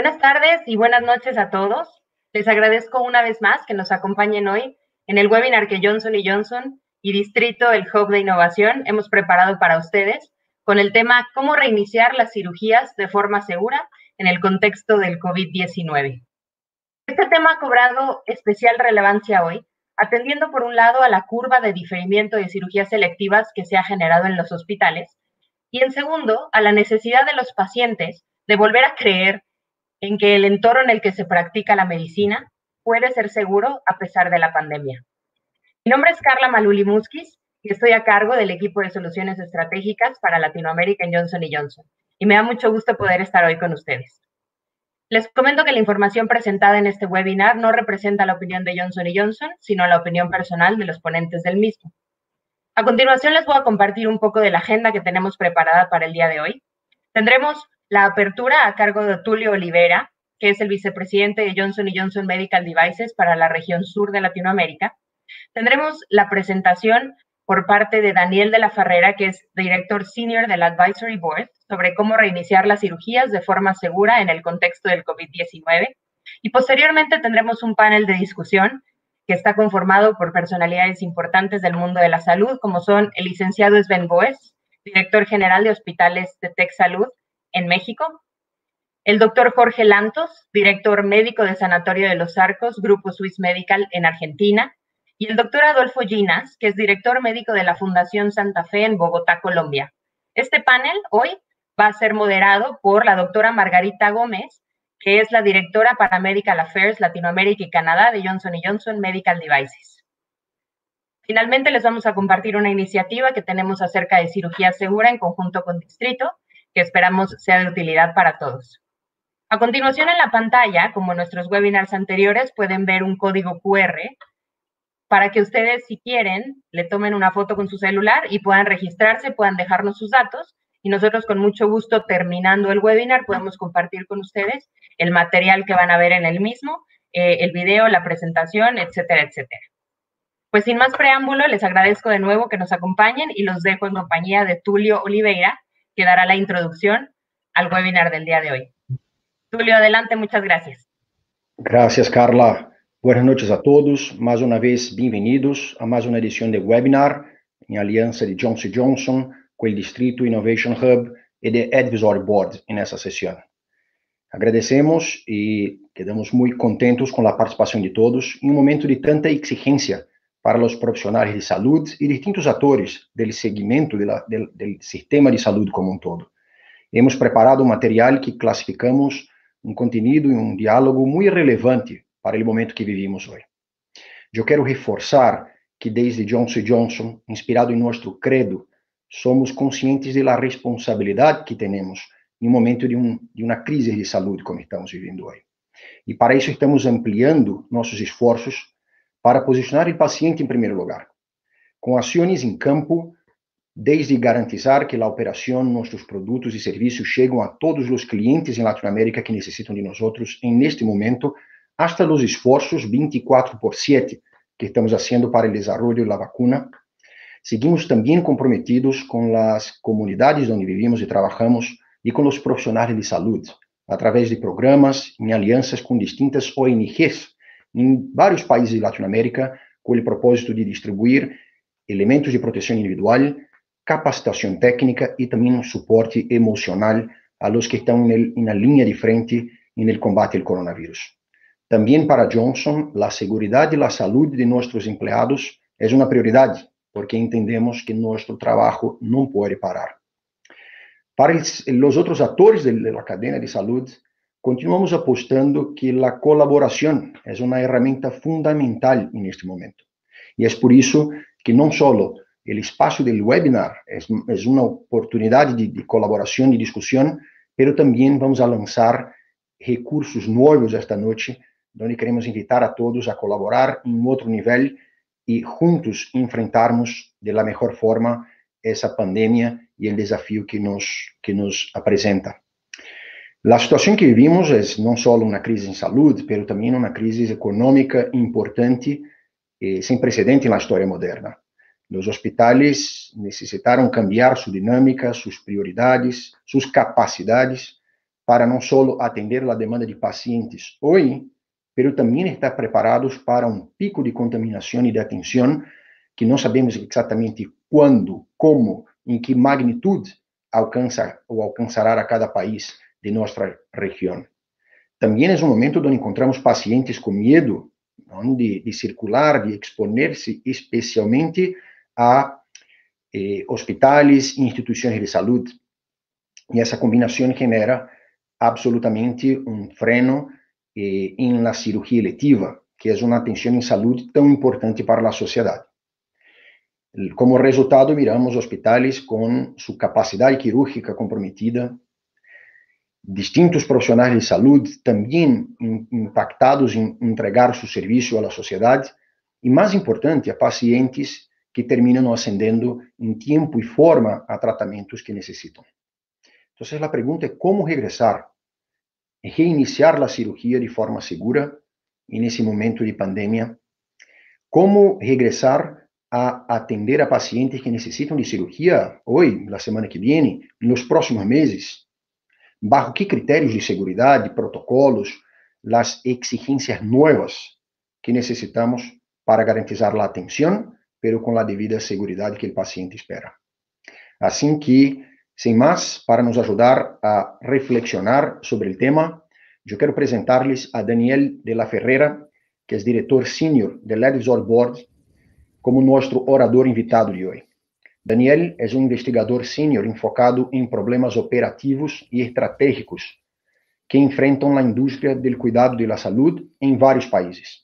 Buenas tardes y buenas noches a todos. Les agradezco una vez más que nos acompañen hoy en el webinar que Johnson y Johnson y Distrito, el Hub de Innovación, hemos preparado para ustedes con el tema Cómo reiniciar las cirugías de forma segura en el contexto del COVID-19. Este tema ha cobrado especial relevancia hoy, atendiendo por un lado a la curva de diferimiento de cirugías selectivas que se ha generado en los hospitales y en segundo a la necesidad de los pacientes de volver a creer en que el entorno en el que se practica la medicina puede ser seguro a pesar de la pandemia. Mi nombre es Carla Maluli Musquiz y estoy a cargo del equipo de soluciones estratégicas para Latinoamérica en Johnson Johnson. Y me da mucho gusto poder estar hoy con ustedes. Les comento que la información presentada en este webinar no representa la opinión de Johnson Johnson, sino la opinión personal de los ponentes del mismo. A continuación les voy a compartir un poco de la agenda que tenemos preparada para el día de hoy. Tendremos la apertura a cargo de Tulio Olivera, que es el vicepresidente de Johnson Johnson Medical Devices para la región sur de Latinoamérica. Tendremos la presentación por parte de Daniel de la Ferrera, que es director senior del Advisory Board, sobre cómo reiniciar las cirugías de forma segura en el contexto del COVID-19. Y posteriormente tendremos un panel de discusión que está conformado por personalidades importantes del mundo de la salud, como son el licenciado Sven Boes, director general de hospitales de Tech en México, el doctor Jorge Lantos, director médico de Sanatorio de los Arcos, Grupo Swiss Medical en Argentina, y el doctor Adolfo Ginas, que es director médico de la Fundación Santa Fe en Bogotá, Colombia. Este panel hoy va a ser moderado por la doctora Margarita Gómez, que es la directora para Medical Affairs Latinoamérica y Canadá de Johnson Johnson Medical Devices. Finalmente, les vamos a compartir una iniciativa que tenemos acerca de cirugía segura en conjunto con Distrito, que esperamos sea de utilidad para todos. A continuación en la pantalla, como nuestros webinars anteriores, pueden ver un código QR para que ustedes, si quieren, le tomen una foto con su celular y puedan registrarse, puedan dejarnos sus datos y nosotros con mucho gusto, terminando el webinar, podemos compartir con ustedes el material que van a ver en el mismo, eh, el video, la presentación, etcétera, etcétera. Pues sin más preámbulo, les agradezco de nuevo que nos acompañen y los dejo en compañía de Tulio Oliveira, que dará la introducción al webinar del día de hoy. Julio, adelante, muchas gracias. Gracias, Carla. Buenas noches a todos. Más una vez, bienvenidos a más una edición de webinar en alianza de Johnson Johnson con el Distrito Innovation Hub y de Advisory Board en esta sesión. Agradecemos y quedamos muy contentos con la participación de todos en un momento de tanta exigencia para os profissionais de saúde e distintos atores do segmento do sistema de saúde como um todo. Hemos preparado um material que classificamos um conteúdo e um diálogo muito relevante para o momento que vivimos hoje. Eu quero reforçar que desde Johnson Johnson, inspirado em nosso credo, somos conscientes da responsabilidade que temos em um momento de, um, de uma crise de saúde como estamos vivendo hoje. E para isso estamos ampliando nossos esforços para posicionar o paciente em primeiro lugar, com ações em campo, desde garantizar que a operação, nossos produtos e serviços chegam a todos os clientes em Latinoamérica que necessitam de nós outros em neste momento, até os esforços 24 por 7 que estamos fazendo para o desenvolvimento da vacuna. Seguimos também comprometidos com as comunidades onde vivimos e trabalhamos e com os profissionais de saúde, através de programas em alianças com distintas ONGs em vários países da Latinoamérica com o propósito de distribuir elementos de proteção individual, capacitação técnica e também um suporte emocional a los que estão na linha de frente no combate ao coronavírus. Também para Johnson, a segurança e a saúde de nossos empregados é uma prioridade, porque entendemos que nosso trabalho não pode parar. Para os outros atores da cadeia de saúde, Continuamos apostando que la colaboración es una herramienta fundamental en este momento. Y es por eso que no solo el espacio del webinar es, una oportunidad de, colaboración y discusión, pero también vamos a lanzar recursos nuevos esta noche, donde queremos invitar a todos a colaborar en otro nivel y juntos enfrentarnos de la mejor forma esa pandemia y el desafío que nos, que nos presenta. A situação que vivimos é não só uma crise em saúde, mas também uma crise econômica importante e eh, sem precedente na história moderna. Os hospitais necessitaram cambiar sua dinâmica, suas prioridades, suas capacidades para não só atender a demanda de pacientes hoje, mas também estar preparados para um pico de contaminação e de atenção que não sabemos exatamente quando, como, em que magnitude alcança ou alcançará a cada país de nossa região. Também é um momento onde encontramos pacientes com medo de, de circular, de exponer-se, especialmente a eh, hospitais e instituições de saúde. E essa combinação genera absolutamente um freno eh, em na cirurgia letiva, que é uma atenção em saúde tão importante para a sociedade. Como resultado, miramos hospitais com sua capacidade quirúrgica comprometida, distintos profissionais de saúde também impactados em entregar seu serviço à sociedade e, mais importante, a pacientes que terminam ascendendo em tempo e forma a tratamentos que necessitam. Então, a pergunta é como regressar e reiniciar a cirurgia de forma segura e nesse momento de pandemia, como regressar a atender a pacientes que necessitam de cirurgia hoje, na semana que vem, nos próximos meses, bajo que critérios de seguridad protocolos las exigencias nuevas que necesitamos para garantizar la atención, pero con la debida seguridad que el paciente espera. Así que, sin más, para nos ayudar a reflexionar sobre el tema, yo quiero presentarles a Daniel de la Ferreira, que es director senior del Edvisor Board, como nuestro orador invitado de hoy. Daniel é um investigador sênior enfocado em problemas operativos e estratégicos que enfrentam a indústria do cuidado de la salud em vários países.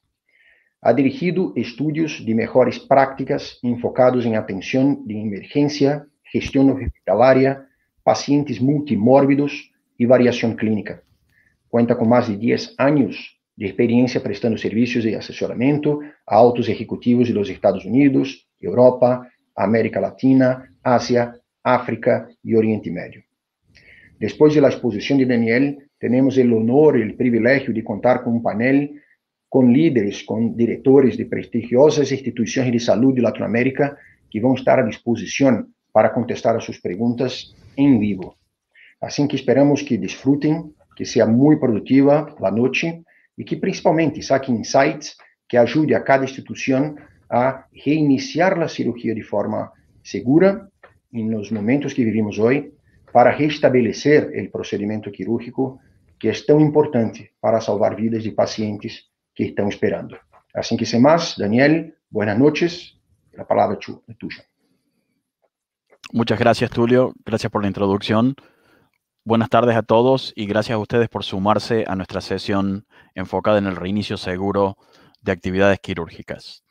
Ha dirigido estudos de melhores práticas enfocados em atenção de emergência, gestão hospitalária, pacientes multimórbidos e variação clínica. Conta com mais de 10 anos de experiência prestando serviços de assessoramento a altos executivos dos Estados Unidos, Europa, América Latina, Ásia, África e Oriente Médio. Depois da exposição de Daniel, temos o honor e o privilégio de contar com um painel com líderes, com diretores de prestigiosas instituições de saúde de Latinoamérica que vão estar à disposição para contestar as suas perguntas em vivo. Assim que esperamos que desfrutem, que seja muito produtiva a noite e que principalmente saquem insights que ajude a cada instituição a reiniciar la cirugía de forma segura en los momentos que vivimos hoy para restablecer el procedimiento quirúrgico que es tan importante para salvar vidas de pacientes que están esperando. Así que sin más, Daniel, buenas noches. La palabra es tuya. Muchas gracias, Tulio. Gracias por la introducción. Buenas tardes a todos y gracias a ustedes por sumarse a nuestra sesión enfocada en el reinicio seguro de actividades quirúrgicas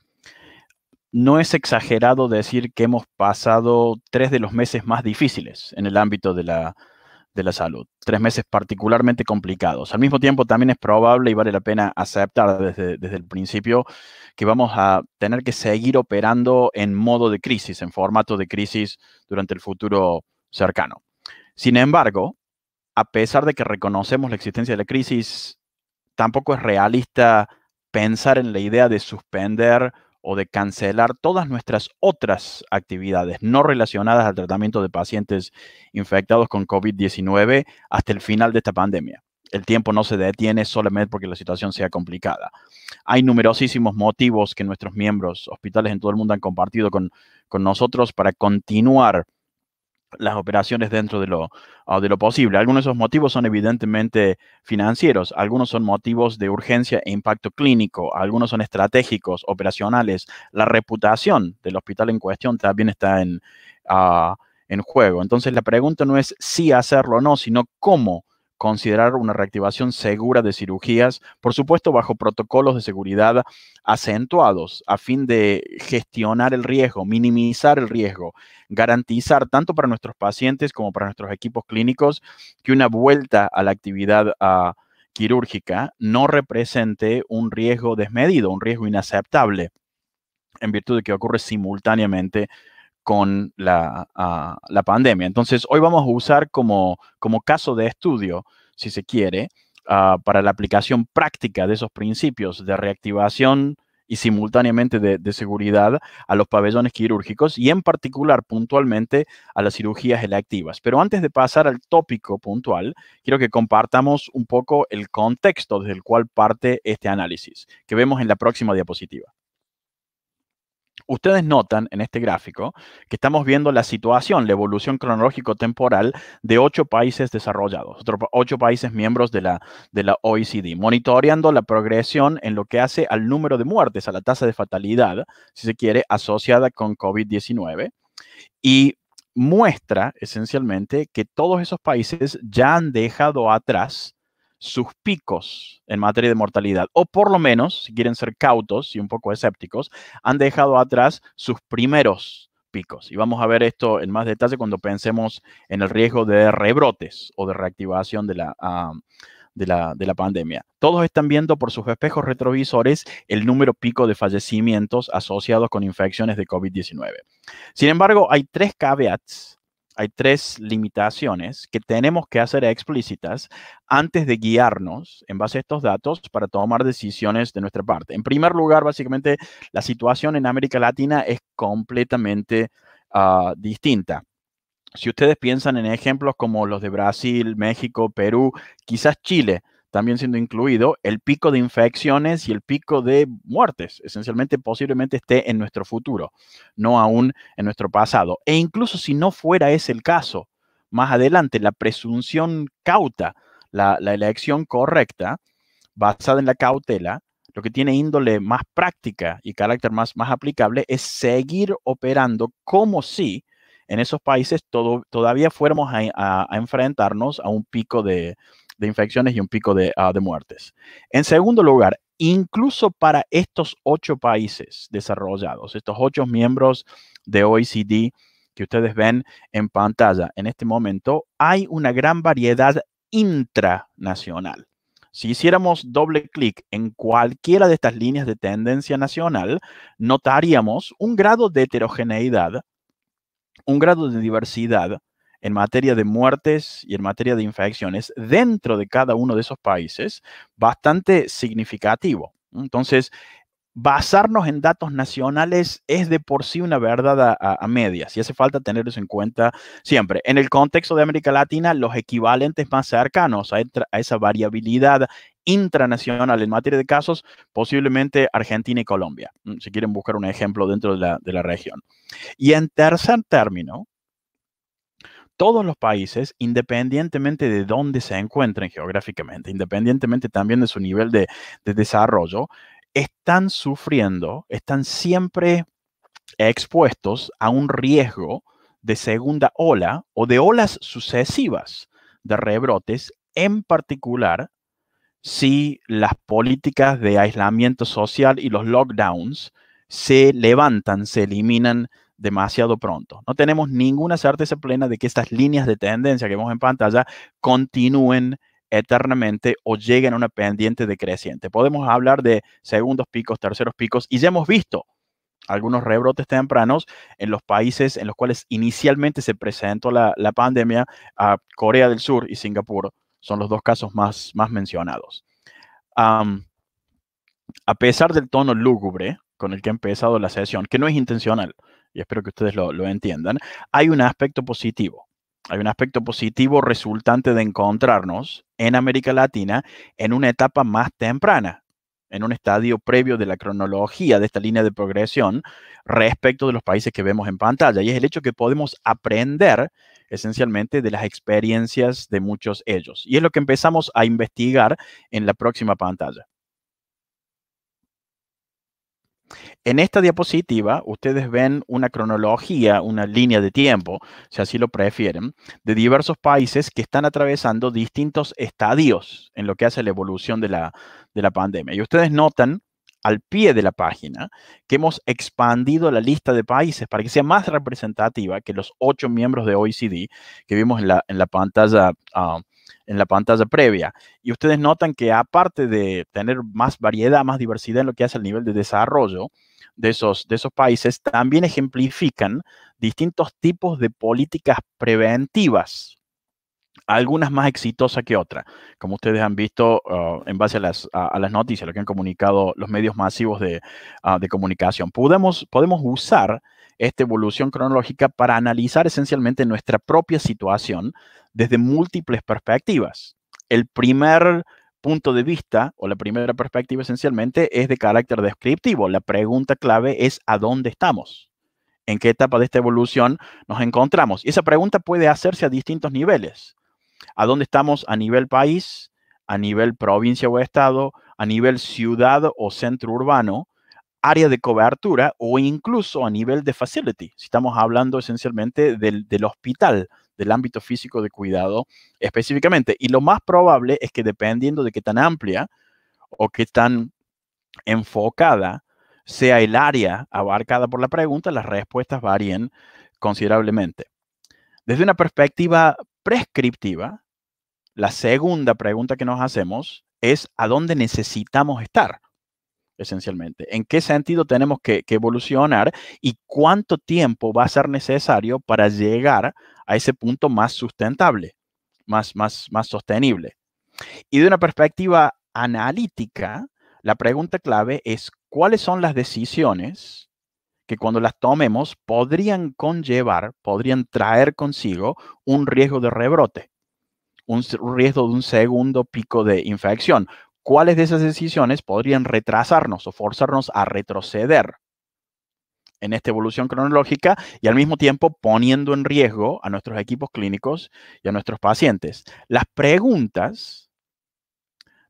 no es exagerado decir que hemos pasado tres de los meses más difíciles en el ámbito de la, de la salud, tres meses particularmente complicados. Al mismo tiempo, también es probable y vale la pena aceptar desde, desde el principio que vamos a tener que seguir operando en modo de crisis, en formato de crisis durante el futuro cercano. Sin embargo, a pesar de que reconocemos la existencia de la crisis, tampoco es realista pensar en la idea de suspender o de cancelar todas nuestras otras actividades no relacionadas al tratamiento de pacientes infectados con COVID-19 hasta el final de esta pandemia. El tiempo no se detiene solamente porque la situación sea complicada. Hay numerosísimos motivos que nuestros miembros, hospitales en todo el mundo han compartido con, con nosotros para continuar las operaciones dentro de lo, ah, de lo posible. Algunos de esos motivos son evidentemente financieros, algunos son motivos de urgencia e impacto clínico, algunos son estratégicos, operacionales. La reputación del hospital en cuestión también está en, ah, en juego. Entonces la pregunta no es si hacerlo o no, sino cómo considerar una reactivación segura de cirugías, por supuesto bajo protocolos de seguridad acentuados, a fin de gestionar el riesgo, minimizar el riesgo, garantizar tanto para nuestros pacientes como para nuestros equipos clínicos que una vuelta a la actividad ah, quirúrgica no represente un riesgo desmedido, un riesgo inaceptable, en virtud de que ocurre simultáneamente con ah, la, pandemia. Entonces, hoy vamos a usar como, como caso de estudio, si se quiere, ah, para la aplicación práctica de esos principios de reactivación y simultáneamente de, de, seguridad a los pabellones quirúrgicos y en particular puntualmente a las cirugías electivas. Pero antes de pasar al tópico puntual, quiero que compartamos un poco el contexto desde el cual parte este análisis, que vemos en la próxima diapositiva. Ustedes notan en este gráfico que estamos viendo la situación, la evolución cronológico-temporal de ocho países desarrollados, ocho países miembros de la, de la OECD, monitoreando la progresión en lo que hace al número de muertes, a la tasa de fatalidad, si se quiere, asociada con COVID-19. Y muestra esencialmente que todos esos países ya han dejado atrás sus picos en materia de mortalidad, o por lo menos, si quieren ser cautos y un poco escépticos, han dejado atrás sus primeros picos. Y vamos a ver esto en más detalle cuando pensemos en el riesgo de rebrotes o de reactivación de la, ah, de la, de la pandemia. Todos están viendo por sus espejos retrovisores el número pico de fallecimientos asociados con infecciones de COVID-19. Sin embargo, hay tres caveats hay tres limitaciones que tenemos que hacer explícitas antes de guiarnos en base a estos datos para tomar decisiones de nuestra parte. En primer lugar, básicamente, la situación en América Latina es completamente ah, distinta. Si ustedes piensan en ejemplos como los de Brasil, México, Perú, quizás Chile, también siendo incluido, el pico de infecciones y el pico de muertes, esencialmente posiblemente esté en nuestro futuro, no aún en nuestro pasado. E incluso si no fuera ese el caso, más adelante, la presunción cauta, la, elección correcta, basada en la cautela, lo que tiene índole más práctica y carácter más, más aplicable es seguir operando como si en esos países todavía fuéramos a enfrentarnos a un pico de, de infecciones y un pico de, ah, de muertes. En segundo lugar, incluso para estos ocho países desarrollados, estos ocho miembros de OECD que ustedes ven en pantalla en este momento, hay una gran variedad intranacional. Si hiciéramos doble clic en cualquiera de estas líneas de tendencia nacional, notaríamos un grado de heterogeneidad, un grado de diversidad en materia de muertes y en materia de infecciones dentro de cada uno de esos países bastante significativo. Entonces, basarnos en datos nacionales es de por sí una verdad a, medias y hace falta tener en cuenta siempre. En el contexto de América Latina, los equivalentes más cercanos a, esa variabilidad intranacional en materia de casos, posiblemente Argentina y Colombia, mm, si quieren buscar un ejemplo dentro de la región. Y en tercer término, todos los países, independientemente de dónde se encuentren geográficamente, independientemente también de su nivel de, desarrollo, están sufriendo, están siempre expuestos a un riesgo de segunda ola o de olas sucesivas de rebrotes, en particular si las políticas de aislamiento social y los lockdowns se levantan, se eliminan demasiado pronto. No tenemos ninguna certeza plena de que estas líneas de tendencia que vemos en pantalla continúen eternamente o lleguen a una pendiente decreciente. Podemos hablar de segundos picos, terceros picos, y ya hemos visto algunos rebrotes tempranos en los países en los cuales inicialmente se presentó la, pandemia, a ah, Corea del Sur y Singapur son los dos casos más, más mencionados. a pesar del tono lúgubre con el que ha empezado la sesión, que no es intencional, y espero que ustedes lo, lo entiendan, hay un aspecto positivo. Hay un aspecto positivo resultante de encontrarnos en América Latina en una etapa más temprana en un estadio previo de la cronología de esta línea de progresión respecto de los países que vemos en pantalla. Y es el hecho que podemos aprender esencialmente de las experiencias de muchos ellos. Y es lo que empezamos a investigar en la próxima pantalla. En esta diapositiva ustedes ven una cronología, una línea de tiempo, si así lo prefieren, de diversos países que están atravesando distintos estadios en lo que hace a la evolución de la, pandemia. Y ustedes notan al pie de la página que hemos expandido la lista de países para que sea más representativa que los ocho miembros de OECD que vimos en la, en la pantalla ah, en la pantalla previa. Y ustedes notan que aparte de tener más variedad, más diversidad en lo que hace el nivel de desarrollo de esos, de esos países, también ejemplifican distintos tipos de políticas preventivas algunas más exitosas que otras, como ustedes han visto ah, en base a las, noticias, lo que han comunicado los medios masivos de, ah, de comunicación. Podemos, podemos usar esta evolución cronológica para analizar esencialmente nuestra propia situación desde múltiples perspectivas. El primer punto de vista o la primera perspectiva esencialmente es de carácter descriptivo. La pregunta clave es ¿a dónde estamos? ¿En qué etapa de esta evolución nos encontramos? Y esa pregunta puede hacerse a distintos niveles. ¿A dónde estamos a nivel país, a nivel provincia o estado, a nivel ciudad o centro urbano? área de cobertura o incluso a nivel de facility, si estamos hablando esencialmente del, del hospital, del ámbito físico de cuidado específicamente. Y lo más probable es que dependiendo de qué tan amplia o qué tan enfocada sea el área abarcada por la pregunta, las respuestas varíen considerablemente. Desde una perspectiva prescriptiva, la segunda pregunta que nos hacemos es a dónde necesitamos estar esencialmente. ¿En qué sentido tenemos que, evolucionar y cuánto tiempo va a ser necesario para llegar a ese punto más sustentable, más, más, más sostenible? Y de una perspectiva analítica, la pregunta clave es cuáles son las decisiones que cuando las tomemos podrían conllevar, podrían traer consigo un riesgo de rebrote, un riesgo de un segundo pico de infección, cuáles de esas decisiones podrían retrasarnos o forzarnos a retroceder en esta evolución cronológica y al mismo tiempo poniendo en riesgo a nuestros equipos clínicos y a nuestros pacientes. Las preguntas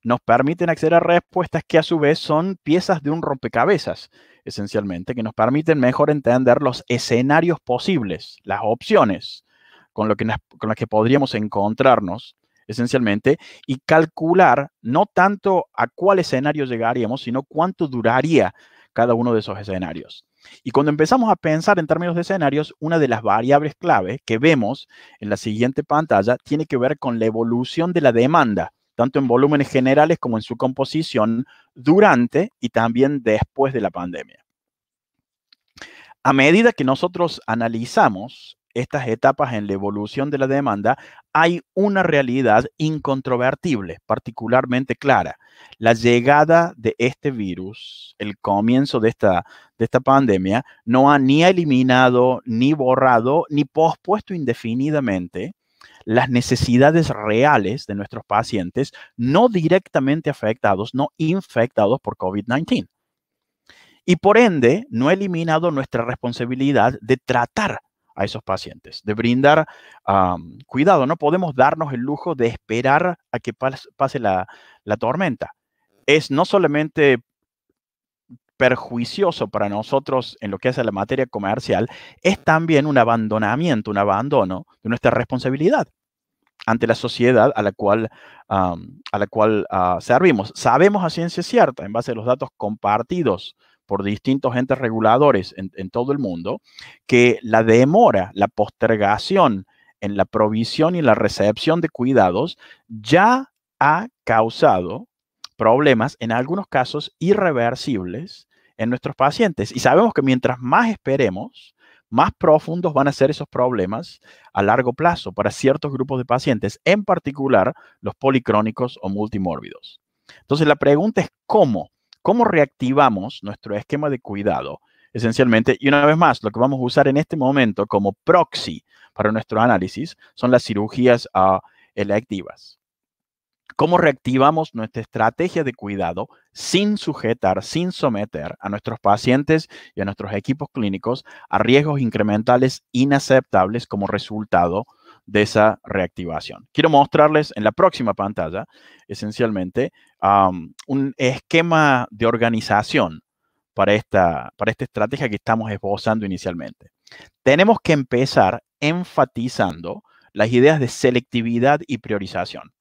nos permiten acceder a respuestas que a su vez son piezas de un rompecabezas, esencialmente, que nos permiten mejor entender los escenarios posibles, las opciones con, lo que, con las que podríamos encontrarnos esencialmente, y calcular no tanto a cuál escenario llegaríamos, sino cuánto duraría cada uno de esos escenarios. Y cuando empezamos a pensar en términos de escenarios, una de las variables clave que vemos en la siguiente pantalla tiene que ver con la evolución de la demanda, tanto en volúmenes generales como en su composición durante y también después de la pandemia. A medida que nosotros analizamos estas etapas en la evolución de la demanda, hay una realidad incontrovertible, particularmente clara. La llegada de este virus, el comienzo de esta, de esta pandemia, no ha ni eliminado, ni borrado, ni pospuesto indefinidamente las necesidades reales de nuestros pacientes no directamente afectados, no infectados por COVID-19 y por ende no ha eliminado nuestra responsabilidad de tratar a esos pacientes, de brindar cuidado. No podemos darnos el lujo de esperar a que pase la, tormenta. Es no solamente perjuicioso para nosotros en lo que hace a la materia comercial, es también un abandonamiento, un abandono de nuestra responsabilidad ante la sociedad a la cual, a la cual ah, servimos. Sabemos a ciencia cierta, en base a los datos compartidos por distintos entes reguladores en, todo el mundo, que la demora, la postergación en la provisión y la recepción de cuidados ya ha causado problemas, en algunos casos irreversibles, en nuestros pacientes. Y sabemos que mientras más esperemos, más profundos van a ser esos problemas a largo plazo para ciertos grupos de pacientes, en particular los policrónicos o multimórbidos. Entonces la pregunta es cómo cómo reactivamos nuestro esquema de cuidado, esencialmente. Y una vez más, lo que vamos a usar en este momento como proxy para nuestro análisis son las cirugías ah, electivas. ¿Cómo reactivamos nuestra estrategia de cuidado sin sujetar, sin someter a nuestros pacientes y a nuestros equipos clínicos a riesgos incrementales inaceptables como resultado de esa reactivación? Quiero mostrarles en la próxima pantalla, esencialmente, un esquema de organización para esta, para esta estrategia que estamos esbozando inicialmente. Tenemos que empezar enfatizando las ideas de selectividad y priorización.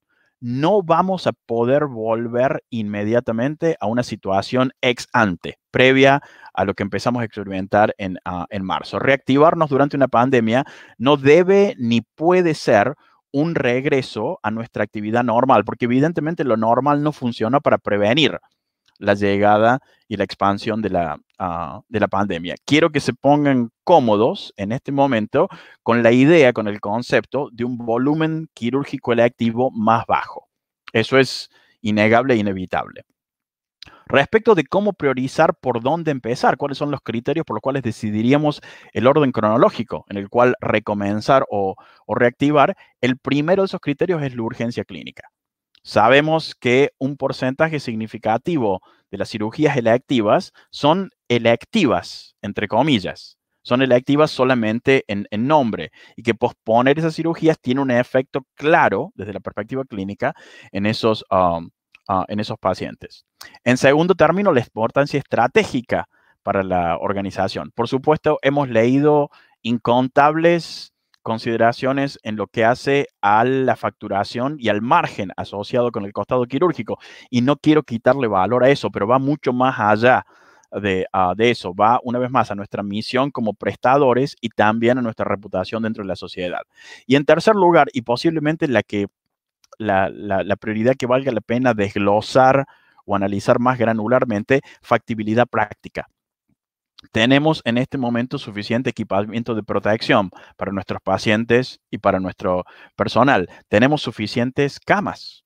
No vamos a poder volver inmediatamente a una situación ex ante, previa a lo que empezamos a experimentar en, ah, en marzo. Reactivarnos durante una pandemia no debe ni puede ser un regreso a nuestra actividad normal, porque evidentemente lo normal no funciona para prevenir la llegada y la expansión de la, ah, de la pandemia. Quiero que se pongan cómodos en este momento con la idea, con el concepto de un volumen quirúrgico electivo más bajo. Eso es innegable e inevitable. Respecto de cómo priorizar por dónde empezar, cuáles son los criterios por los cuales decidiríamos el orden cronológico en el cual recomenzar o, reactivar, el primero de esos criterios es la urgencia clínica. Sabemos que un porcentaje significativo de las cirugías electivas son electivas, entre comillas. Son electivas solamente en, nombre y que posponer esas cirugías tiene un efecto claro desde la perspectiva clínica en esos um, Ah, en esos pacientes. En segundo término, la importancia estratégica para la organización. Por supuesto, hemos leído incontables consideraciones en lo que hace a la facturación y al margen asociado con el costado quirúrgico. Y no quiero quitarle valor a eso, pero va mucho más allá de, ah, de, eso. Va una vez más a nuestra misión como prestadores y también a nuestra reputación dentro de la sociedad. Y en tercer lugar, y posiblemente la que la, prioridad que valga la pena desglosar o analizar más granularmente factibilidad práctica. Tenemos en este momento suficiente equipamiento de protección para nuestros pacientes y para nuestro personal. Tenemos suficientes camas.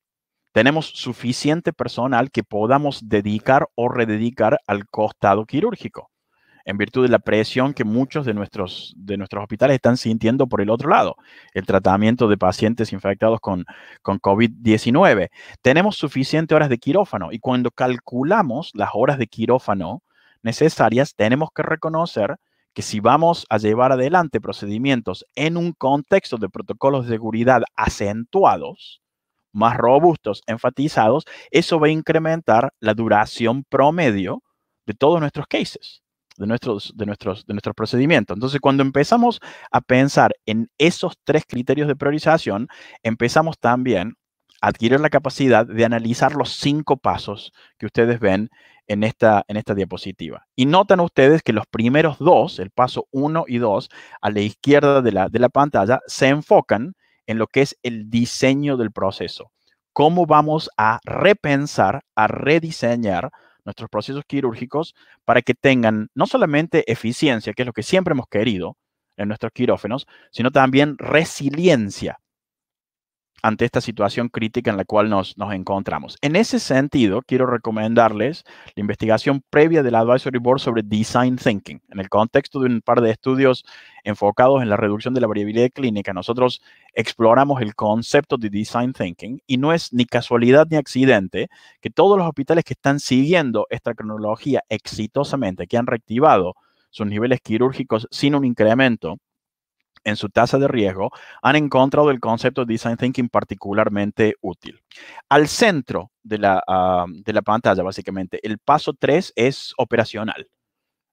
Tenemos suficiente personal que podamos dedicar o rededicar al costado quirúrgico en virtud de la presión que muchos de nuestros, de nuestros hospitales están sintiendo por el otro lado, el tratamiento de pacientes infectados con, COVID-19. Tenemos suficientes horas de quirófano y cuando calculamos las horas de quirófano necesarias, tenemos que reconocer que si vamos a llevar adelante procedimientos en un contexto de protocolos de seguridad acentuados, más robustos, enfatizados, eso va a incrementar la duración promedio de todos nuestros cases de nuestros, de, nuestros, de nuestros procedimientos. Entonces, cuando empezamos a pensar en esos tres criterios de priorización, empezamos también a adquirir la capacidad de analizar los cinco pasos que ustedes ven en esta, en esta diapositiva. Y notan ustedes que los primeros dos, el paso uno y dos a la izquierda de la, de la pantalla, se enfocan en lo que es el diseño del proceso. Cómo vamos a repensar, a rediseñar nuestros procesos quirúrgicos para que tengan no solamente eficiencia, que es lo que siempre hemos querido en nuestros quirófanos, sino también resiliencia ante esta situación crítica en la cual nos, encontramos. En ese sentido, quiero recomendarles la investigación previa del Advisory Board sobre Design Thinking. En el contexto de un par de estudios enfocados en la reducción de la variabilidad clínica, nosotros exploramos el concepto de Design Thinking y no es ni casualidad ni accidente que todos los hospitales que están siguiendo esta cronología exitosamente, que han reactivado sus niveles quirúrgicos sin un incremento en su tasa de riesgo han encontrado el concepto de design thinking particularmente útil. Al centro de la, ah, de la pantalla, básicamente, el paso 3 es operacional,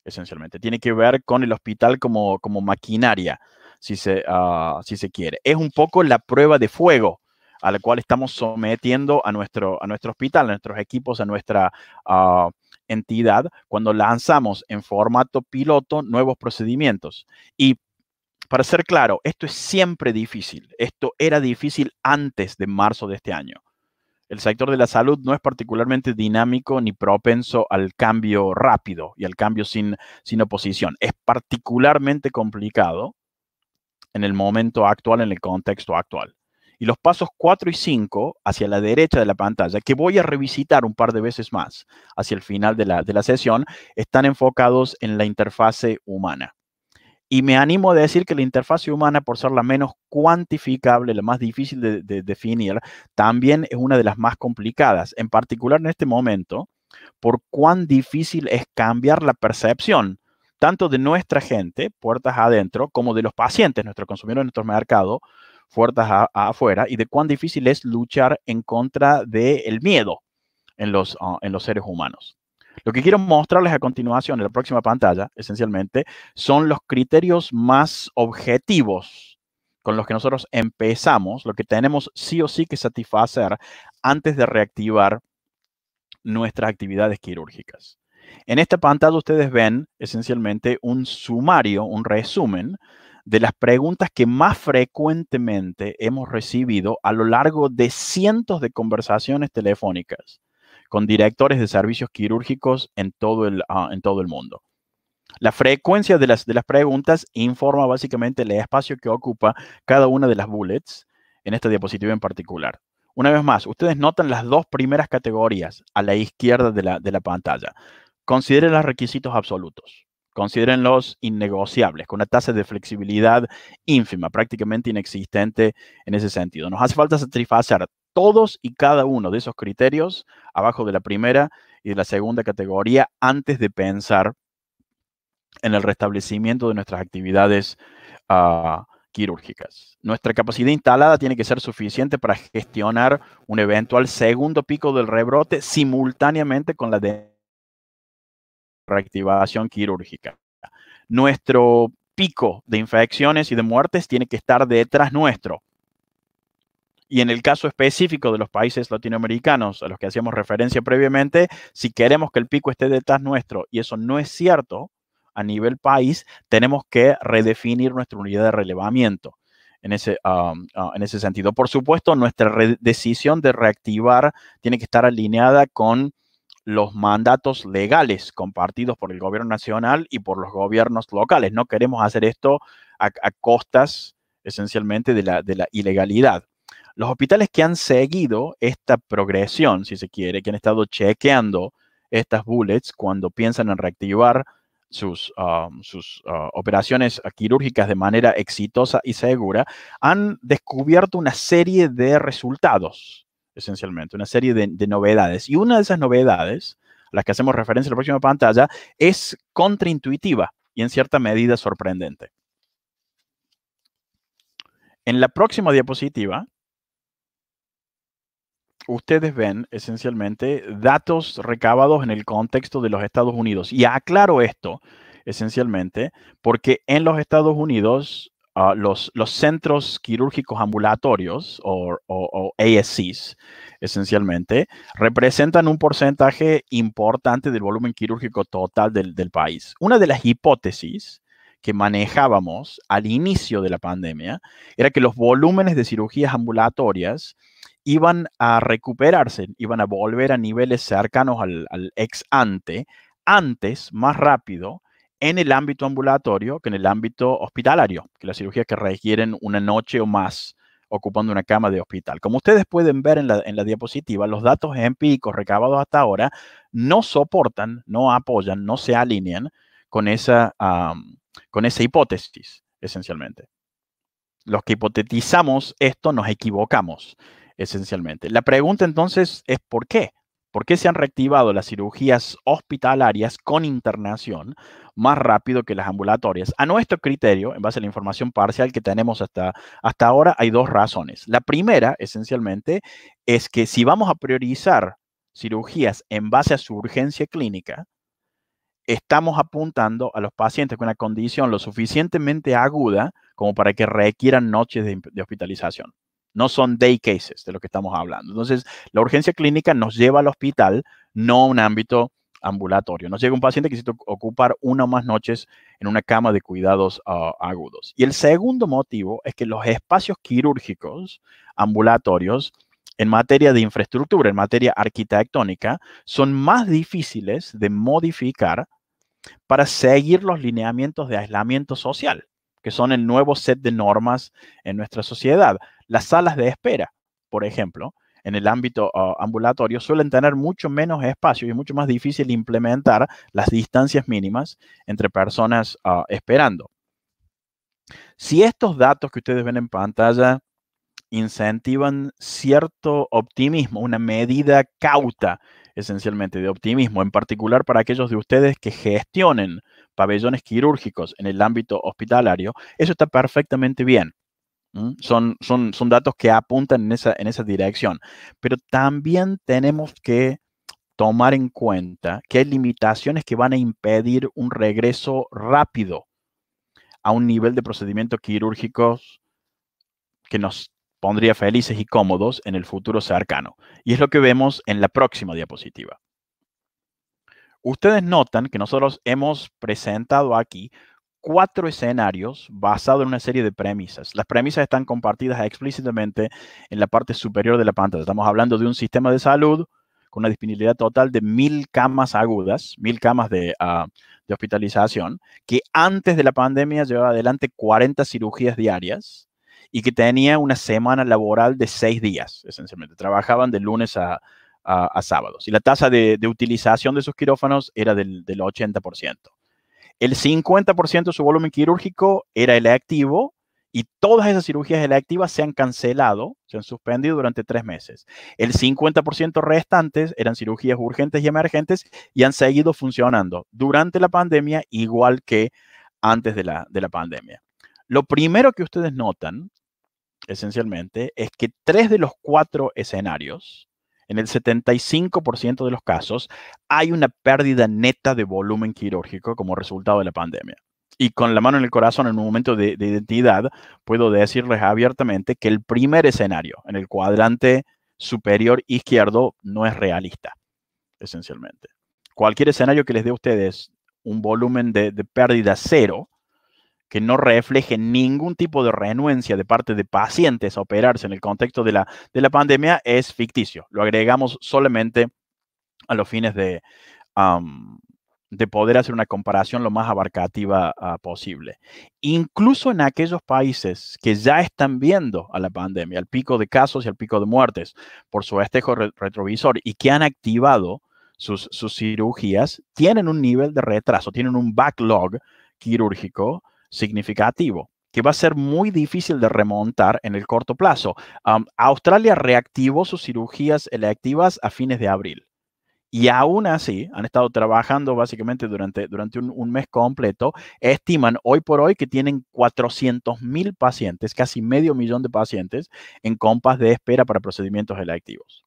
esencialmente. Tiene que ver con el hospital como, como maquinaria, si se, ah, si se quiere. Es un poco la prueba de fuego a la cual estamos sometiendo a nuestro, a nuestro hospital, a nuestros equipos, a nuestra ah, entidad, cuando lanzamos en formato piloto nuevos procedimientos. Y para ser claro, esto es siempre difícil. Esto era difícil antes de marzo de este año. El sector de la salud no es particularmente dinámico ni propenso al cambio rápido y al cambio sin, sin oposición. Es particularmente complicado en el momento actual, en el contexto actual. Y los pasos 4 y 5 hacia la derecha de la pantalla, que voy a revisitar un par de veces más hacia el final de la, de la sesión, están enfocados en la interfase humana. Y me animo a decir que la interfaz humana, por ser la menos cuantificable, la más difícil de, definir, también es una de las más complicadas, en particular en este momento, por cuán difícil es cambiar la percepción tanto de nuestra gente, puertas adentro, como de los pacientes, nuestros consumidores, nuestro mercado, puertas afuera, y de cuán difícil es luchar en contra del miedo los, ah, en los seres humanos. Lo que quiero mostrarles a continuación en la próxima pantalla, esencialmente, son los criterios más objetivos con los que nosotros empezamos, lo que tenemos sí o sí que satisfacer antes de reactivar nuestras actividades quirúrgicas. En esta pantalla ustedes ven esencialmente un sumario, un resumen de las preguntas que más frecuentemente hemos recibido a lo largo de cientos de conversaciones telefónicas con directores de servicios quirúrgicos en todo el, ah, en todo el mundo. La frecuencia de las, de las preguntas informa básicamente el espacio que ocupa cada una de las bullets en esta diapositiva en particular. Una vez más, ustedes notan las dos primeras categorías a la izquierda de la, de la pantalla. Consideren los requisitos absolutos. Consideren los innegociables, con una tasa de flexibilidad ínfima, prácticamente inexistente en ese sentido. Nos hace falta satisfacer todos y cada uno de esos criterios abajo de la primera y de la segunda categoría antes de pensar en el restablecimiento de nuestras actividades ah, quirúrgicas. Nuestra capacidad instalada tiene que ser suficiente para gestionar un eventual segundo pico del rebrote simultáneamente con la de reactivación quirúrgica. Nuestro pico de infecciones y de muertes tiene que estar detrás nuestro y en el caso específico de los países latinoamericanos a los que hacíamos referencia previamente, si queremos que el pico esté detrás nuestro y eso no es cierto a nivel país, tenemos que redefinir nuestra unidad de relevamiento. En ese, en ese sentido. Por supuesto, nuestra decisión de reactivar tiene que estar alineada con los mandatos legales compartidos por el gobierno nacional y por los gobiernos locales. No queremos hacer esto a, costas esencialmente de la, ilegalidad. Los hospitales que han seguido esta progresión, si se quiere, que han estado chequeando estas bullets cuando piensan en reactivar sus, um, sus uh, operaciones quirúrgicas de manera exitosa y segura, han descubierto una serie de resultados, esencialmente, una serie de, de novedades. Y una de esas novedades, a las que hacemos referencia en la próxima pantalla, es contraintuitiva y en cierta medida sorprendente. En la próxima diapositiva ustedes ven esencialmente datos recabados en el contexto de los Estados Unidos. Y aclaro esto esencialmente porque en los Estados Unidos ah, los, los, centros quirúrgicos ambulatorios o, ASCs esencialmente representan un porcentaje importante del volumen quirúrgico total del, del país. Una de las hipótesis que manejábamos al inicio de la pandemia era que los volúmenes de cirugías ambulatorias iban a recuperarse, iban a volver a niveles cercanos al, ex ante, antes, más rápido, en el ámbito ambulatorio que en el ámbito hospitalario, que las cirugías que requieren una noche o más ocupando una cama de hospital. Como ustedes pueden ver en la, diapositiva, los datos empíricos recabados hasta ahora no soportan, no apoyan, no se alinean con esa, con esa hipótesis, esencialmente. Los que hipotetizamos esto nos equivocamos esencialmente. La pregunta entonces es ¿por qué? ¿Por qué se han reactivado las cirugías hospitalarias con internación más rápido que las ambulatorias? A nuestro criterio, en base a la información parcial que tenemos hasta, hasta ahora, hay dos razones. La primera, esencialmente, es que si vamos a priorizar cirugías en base a su urgencia clínica, estamos apuntando a los pacientes con una condición lo suficientemente aguda como para que requieran noches de hospitalización no son day cases de lo que estamos hablando. Entonces, la urgencia clínica nos lleva al hospital, no a un ámbito ambulatorio. Nos llega un paciente que necesita ocupar una o más noches en una cama de cuidados ah, agudos. Y el segundo motivo es que los espacios quirúrgicos ambulatorios en materia de infraestructura, en materia arquitectónica, son más difíciles de modificar para seguir los lineamientos de aislamiento social, que son el nuevo set de normas en nuestra sociedad. Las salas de espera, por ejemplo, en el ámbito ah, ambulatorio suelen tener mucho menos espacio y es mucho más difícil implementar las distancias mínimas entre personas ah, esperando. Si estos datos que ustedes ven en pantalla incentivan cierto optimismo, una medida cauta esencialmente de optimismo, en particular para aquellos de ustedes que gestionen pabellones quirúrgicos en el ámbito hospitalario, eso está perfectamente bien. Son, son, datos que apuntan en esa, en esa dirección. Pero también tenemos que tomar en cuenta que hay limitaciones que van a impedir un regreso rápido a un nivel de procedimientos quirúrgicos que nos pondría felices y cómodos en el futuro cercano. Y es lo que vemos en la próxima diapositiva. Ustedes notan que nosotros hemos presentado aquí cuatro escenarios basados en una serie de premisas. Las premisas están compartidas explícitamente en la parte superior de la pantalla. Estamos hablando de un sistema de salud con una disponibilidad total de mil camas agudas, mil camas de, ah, hospitalización, que antes de la pandemia llevaba adelante 40 cirugías diarias y que tenía una semana laboral de seis días, esencialmente. Trabajaban de lunes a, sábados. Y la tasa de, utilización de esos quirófanos era del 80% el 50% de su volumen quirúrgico era electivo y todas esas cirugías electivas se han cancelado, se han suspendido durante tres meses. El 50% restantes eran cirugías urgentes y emergentes y han seguido funcionando durante la pandemia igual que antes de la, de la pandemia. Lo primero que ustedes notan, esencialmente, es que tres de los cuatro escenarios en el 75% de los casos hay una pérdida neta de volumen quirúrgico como resultado de la pandemia. Y con la mano en el corazón, en un momento de, identidad, puedo decirles abiertamente que el primer escenario en el cuadrante superior izquierdo no es realista, esencialmente. Cualquier escenario que les dé a ustedes un volumen de pérdida cero, que no refleje ningún tipo de renuencia de parte de pacientes a operarse en el contexto de la, de la pandemia es ficticio. Lo agregamos solamente a los fines de, de poder hacer una comparación lo más abarcativa ah, posible. Incluso en aquellos países que ya están viendo a la pandemia, al pico de casos y al pico de muertes por su estejo retrovisor y que han activado sus, sus, cirugías, tienen un nivel de retraso, tienen un backlog quirúrgico significativo que va a ser muy difícil de remontar en el corto plazo. Australia reactivó sus cirugías electivas a fines de abril y aún así han estado trabajando básicamente durante, durante un, mes completo. Estiman hoy por hoy que tienen 400 mil pacientes, casi medio millón de pacientes en compas de espera para procedimientos electivos.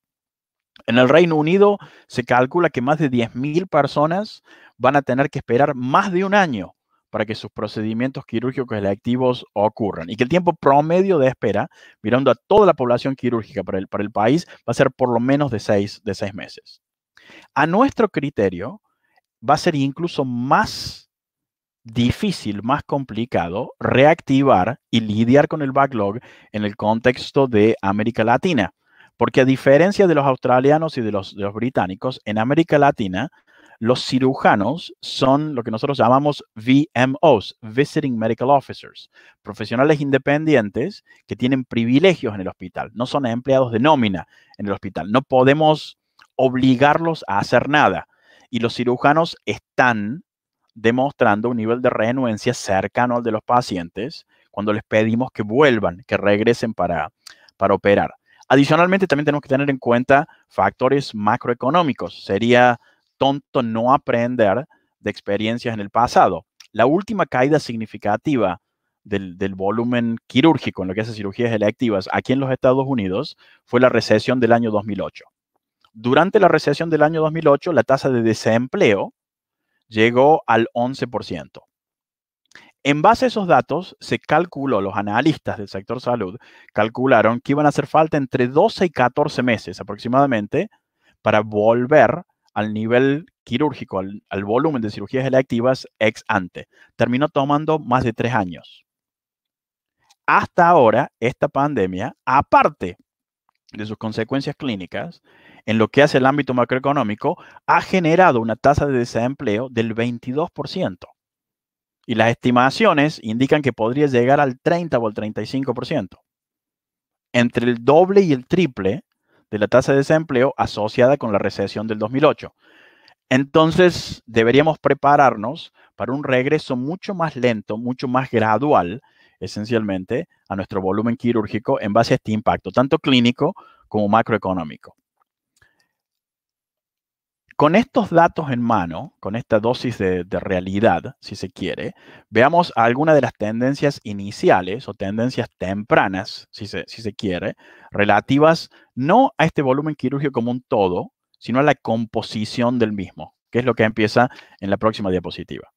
En el Reino Unido se calcula que más de 10.000 personas van a tener que esperar más de un año para que sus procedimientos quirúrgicos electivos ocurran y que el tiempo promedio de espera, mirando a toda la población quirúrgica para el, para el país, va a ser por lo menos de seis, de seis meses. A nuestro criterio, va a ser incluso más difícil, más complicado reactivar y lidiar con el backlog en el contexto de América Latina. Porque a diferencia de los australianos y de los, de los británicos, en América Latina los cirujanos son lo que nosotros llamamos VMOs, Visiting Medical Officers, profesionales independientes que tienen privilegios en el hospital, no son empleados de nómina en el hospital, no podemos obligarlos a hacer nada. Y los cirujanos están demostrando un nivel de renuencia cercano al de los pacientes cuando les pedimos que vuelvan, que regresen para, para operar. Adicionalmente, también tenemos que tener en cuenta factores macroeconómicos. Sería tonto no aprender de experiencias en el pasado. La última caída significativa del, volumen quirúrgico en lo que hace cirugías electivas aquí en los Estados Unidos fue la recesión del año 2008. Durante la recesión del año 2008, la tasa de desempleo llegó al 11%. En base a esos datos, se calculó, los analistas del sector salud calcularon que iban a hacer falta entre 12 y 14 meses aproximadamente para volver al nivel quirúrgico, al, volumen de cirugías electivas ex ante. Terminó tomando más de tres años. Hasta ahora, esta pandemia, aparte de sus consecuencias clínicas, en lo que hace el ámbito macroeconómico, ha generado una tasa de desempleo del 22%. Y las estimaciones indican que podría llegar al 30 o al 35%. Entre el doble y el triple la tasa de desempleo asociada con la recesión del 2008. Entonces, deberíamos prepararnos para un regreso mucho más lento, mucho más gradual, esencialmente, a nuestro volumen quirúrgico en base a este impacto, tanto clínico como macroeconómico. Con estos datos en mano, con esta dosis de, realidad, si se quiere, veamos algunas de las tendencias iniciales o tendencias tempranas, si se, si se quiere, relativas no a este volumen quirúrgico como un todo, sino a la composición del mismo, que es lo que empieza en la próxima diapositiva.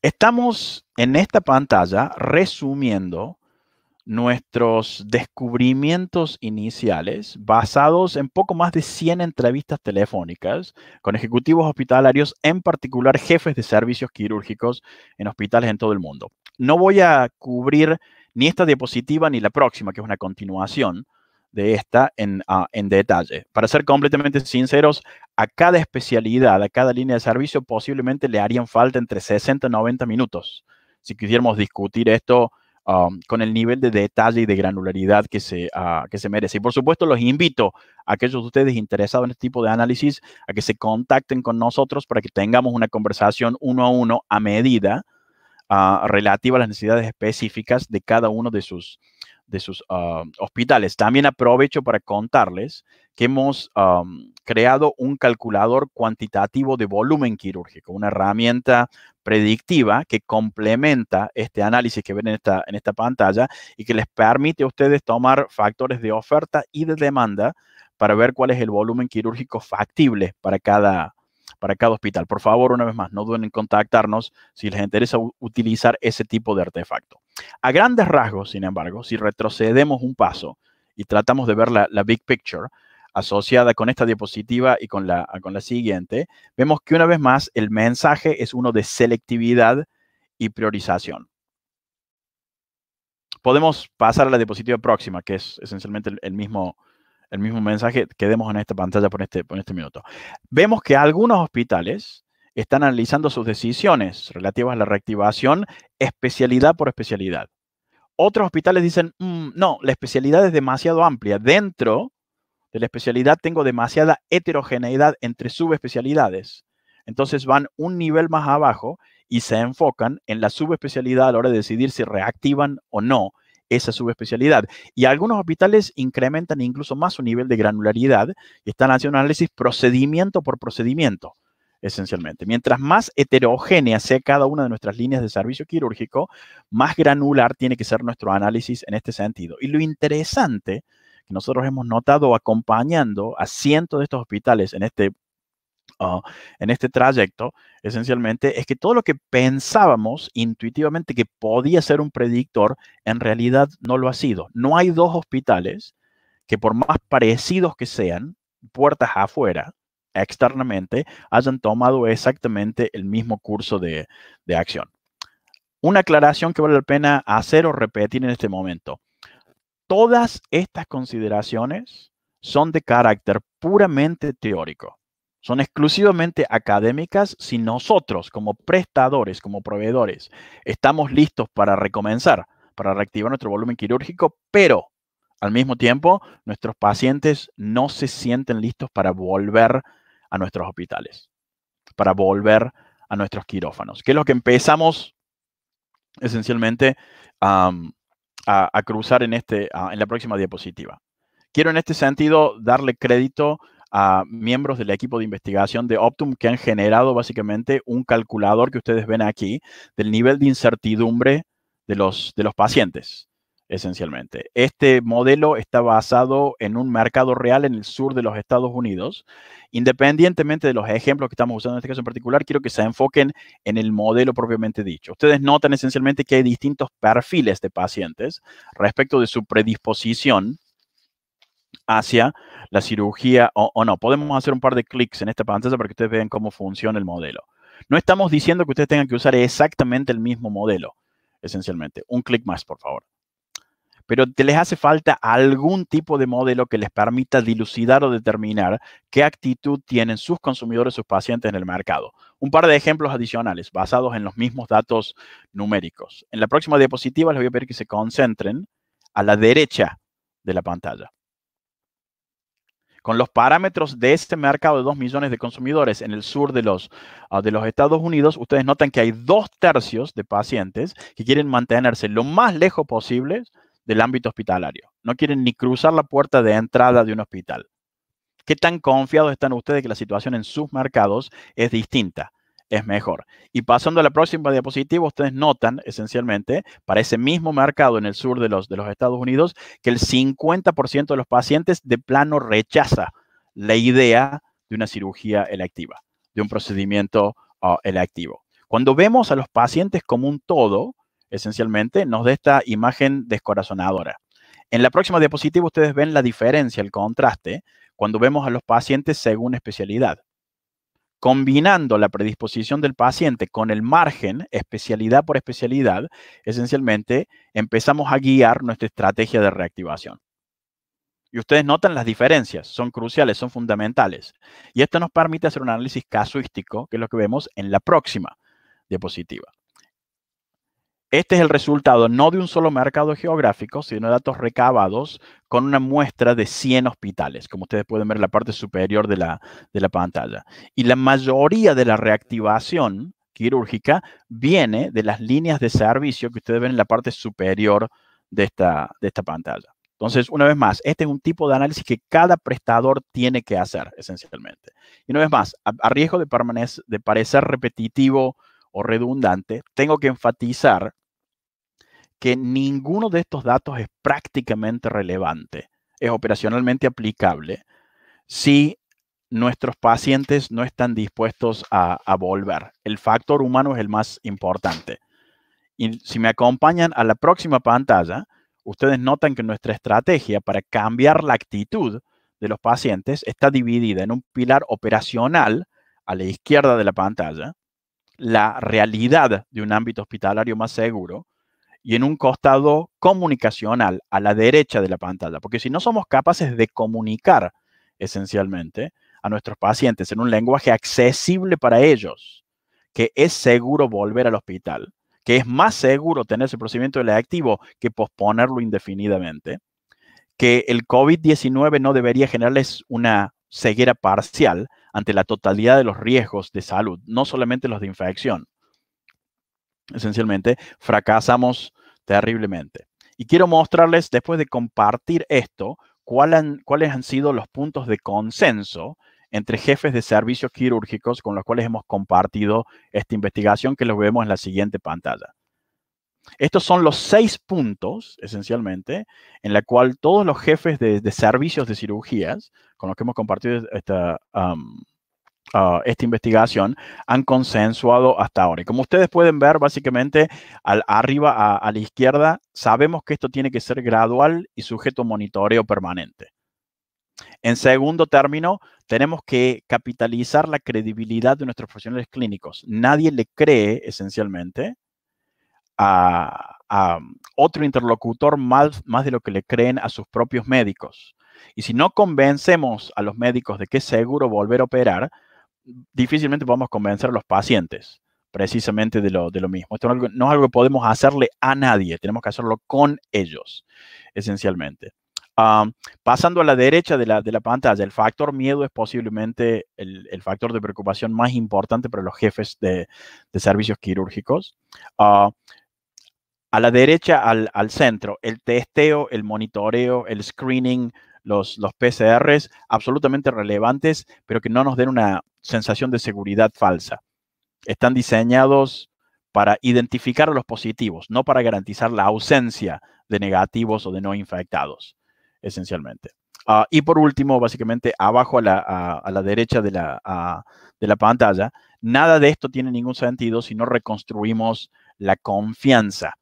Estamos en esta pantalla resumiendo nuestros descubrimientos iniciales, basados en poco más de 100 entrevistas telefónicas con ejecutivos hospitalarios, en particular jefes de servicios quirúrgicos en hospitales en todo el mundo. No voy a cubrir ni esta diapositiva ni la próxima, que es una continuación de esta en, ah, detalle. Para ser completamente sinceros, a cada especialidad, a cada línea de servicio, posiblemente le harían falta entre 60 y 90 minutos si quisiéramos discutir esto con el nivel de detalle y de granularidad que se, ah, se merece. Y por supuesto, los invito a aquellos de ustedes interesados en este tipo de análisis a que se contacten con nosotros para que tengamos una conversación uno a uno a medida ah, relativa a las necesidades específicas de cada uno de sus de sus ah, hospitales. También aprovecho para contarles que hemos ah, creado un calculador cuantitativo de volumen quirúrgico, una herramienta predictiva que complementa este análisis que ven en esta, en esta pantalla y que les permite a ustedes tomar factores de oferta y de demanda para ver cuál es el volumen quirúrgico factible para cada, para cada hospital. Por favor, una vez más, no duden en contactarnos si les interesa utilizar ese tipo de artefacto. A grandes rasgos, sin embargo, si retrocedemos un paso y tratamos de ver la, big picture, asociada con esta diapositiva y con la, con la siguiente, vemos que una vez más el mensaje es uno de selectividad y priorización. Podemos pasar a la diapositiva próxima, que es esencialmente el, el mismo, el mismo mensaje que demos en esta pantalla por este, este minuto. Vemos que algunos hospitales están analizando sus decisiones relativas a la reactivación especialidad por especialidad. Otros hospitales dicen, mm, no, la especialidad es demasiado amplia. Dentro de la especialidad tengo demasiada heterogeneidad entre subespecialidades. Entonces van un nivel más abajo y se enfocan en la subespecialidad a la hora de decidir si reactivan o no esa subespecialidad. Y algunos hospitales incrementan incluso más su nivel de granularidad y están haciendo análisis procedimiento por procedimiento, esencialmente. Mientras más heterogénea sea cada una de nuestras líneas de servicio quirúrgico, más granular tiene que ser nuestro análisis en este sentido. Y lo interesante que nosotros hemos notado acompañando a cientos de estos hospitales en este en este trayecto, esencialmente, es que todo lo que pensábamos intuitivamente que podía ser un predictor, en realidad no lo ha sido. No hay dos hospitales que por más parecidos que sean, puertas afuera, externamente, hayan tomado exactamente el mismo curso de acción. Una aclaración que vale la pena hacer o repetir en este momento. Todas estas consideraciones son de carácter puramente teórico. Son exclusivamente académicas si nosotros, como prestadores, como proveedores, estamos listos para recomenzar, para reactivar nuestro volumen quirúrgico, pero al mismo tiempo nuestros pacientes no se sienten listos para volver a nuestros hospitales, para volver a nuestros quirófanos, que es lo que empezamos esencialmente a, cruzar en, este, en la próxima diapositiva. Quiero en este sentido darle crédito a miembros del equipo de investigación de Optum que han generado básicamente un calculador que ustedes ven aquí del nivel de incertidumbre de los, de los pacientes esencialmente. Este modelo está basado en un mercado real en el sur de los Estados Unidos. Independientemente de los ejemplos que estamos usando en este caso en particular, quiero que se enfoquen en el modelo propiamente dicho. Ustedes notan esencialmente que hay distintos perfiles de pacientes respecto de su predisposición hacia la cirugía o, no. Podemos hacer un par de clics en esta pantalla para que ustedes vean cómo funciona el modelo. No estamos diciendo que ustedes tengan que usar exactamente el mismo modelo, esencialmente. Un clic más, por favor. Pero te les hace falta algún tipo de modelo que les permita dilucidar o determinar qué actitud tienen sus consumidores, sus pacientes en el mercado. Un par de ejemplos adicionales basados en los mismos datos numéricos. En la próxima diapositiva les voy a pedir que se concentren a la derecha de la pantalla. Con los parámetros de este mercado de 2 millones de consumidores en el sur de los, ah, de los Estados Unidos, ustedes notan que hay dos tercios de pacientes que quieren mantenerse lo más lejos posible del ámbito hospitalario. No quieren ni cruzar la puerta de entrada de un hospital. ¿Qué tan confiados están ustedes que la situación en sus mercados es distinta? es mejor. Y pasando a la próxima diapositiva, ustedes notan esencialmente para ese mismo mercado en el sur de los, Estados Unidos que el 50% de los pacientes de plano rechaza la idea de una cirugía electiva, de un procedimiento ah, electivo. Cuando vemos a los pacientes como un todo, esencialmente nos da esta imagen descorazonadora. En la próxima diapositiva ustedes ven la diferencia, el contraste, cuando vemos a los pacientes según especialidad combinando la predisposición del paciente con el margen, especialidad por especialidad, esencialmente empezamos a guiar nuestra estrategia de reactivación. Y ustedes notan las diferencias, son cruciales, son fundamentales. Y esto nos permite hacer un análisis casuístico, que es lo que vemos en la próxima diapositiva. Este es el resultado no de un solo mercado geográfico, sino de datos recabados con una muestra de 100 hospitales, como ustedes pueden ver en la parte superior de la, de la pantalla. Y la mayoría de la reactivación quirúrgica viene de las líneas de servicio que ustedes ven en la parte superior de esta, de esta pantalla. Entonces, una vez más, este es un tipo de análisis que cada prestador tiene que hacer, esencialmente. Y una vez más, a, riesgo de parecer repetitivo o redundante, tengo que enfatizar que ninguno de estos datos es prácticamente relevante, es operacionalmente aplicable si nuestros pacientes no están dispuestos a, volver. El factor humano es el más importante. Y si me acompañan a la próxima pantalla, ustedes notan que nuestra estrategia para cambiar la actitud de los pacientes está dividida en un pilar operacional a la izquierda de la pantalla, la realidad de un ámbito hospitalario más seguro, y en un costado comunicacional, a la derecha de la pantalla. Porque si no somos capaces de comunicar esencialmente a nuestros pacientes en un lenguaje accesible para ellos, que es seguro volver al hospital, que es más seguro tener ese procedimiento electivo que posponerlo indefinidamente, que el COVID-19 no debería generarles una ceguera parcial ante la totalidad de los riesgos de salud, no solamente los de infección esencialmente, fracasamos terriblemente. Y quiero mostrarles, después de compartir esto, cuáles han sido los puntos de consenso entre jefes de servicios quirúrgicos con los cuales hemos compartido esta investigación que los vemos en la siguiente pantalla. Estos son los seis puntos, esencialmente, en la cual todos los jefes de, servicios de cirugías con los que hemos compartido esta, Ah, esta investigación han consensuado hasta ahora. Y como ustedes pueden ver, básicamente al, arriba a, la izquierda, sabemos que esto tiene que ser gradual y sujeto a monitoreo permanente. En segundo término, tenemos que capitalizar la credibilidad de nuestros profesionales clínicos. Nadie le cree esencialmente a, um, otro interlocutor más, más de lo que le creen a sus propios médicos. Y si no convencemos a los médicos de que es seguro volver a operar, difícilmente podemos convencer a los pacientes precisamente de lo, de lo mismo. Esto no es, algo, que podemos hacerle a nadie, tenemos que hacerlo con ellos, esencialmente. pasando a la derecha de la, de pantalla, el factor miedo es posiblemente el, factor de preocupación más importante para los jefes de, servicios quirúrgicos. Ah, a la derecha, al, al, centro, el testeo, el monitoreo, el screening los, los PCRs absolutamente relevantes, pero que no nos den una sensación de seguridad falsa. Están diseñados para identificar los positivos, no para garantizar la ausencia de negativos o de no infectados, esencialmente. Ah, y por último, básicamente abajo a la, derecha de la, pantalla, nada de esto tiene ningún sentido si no reconstruimos la confianza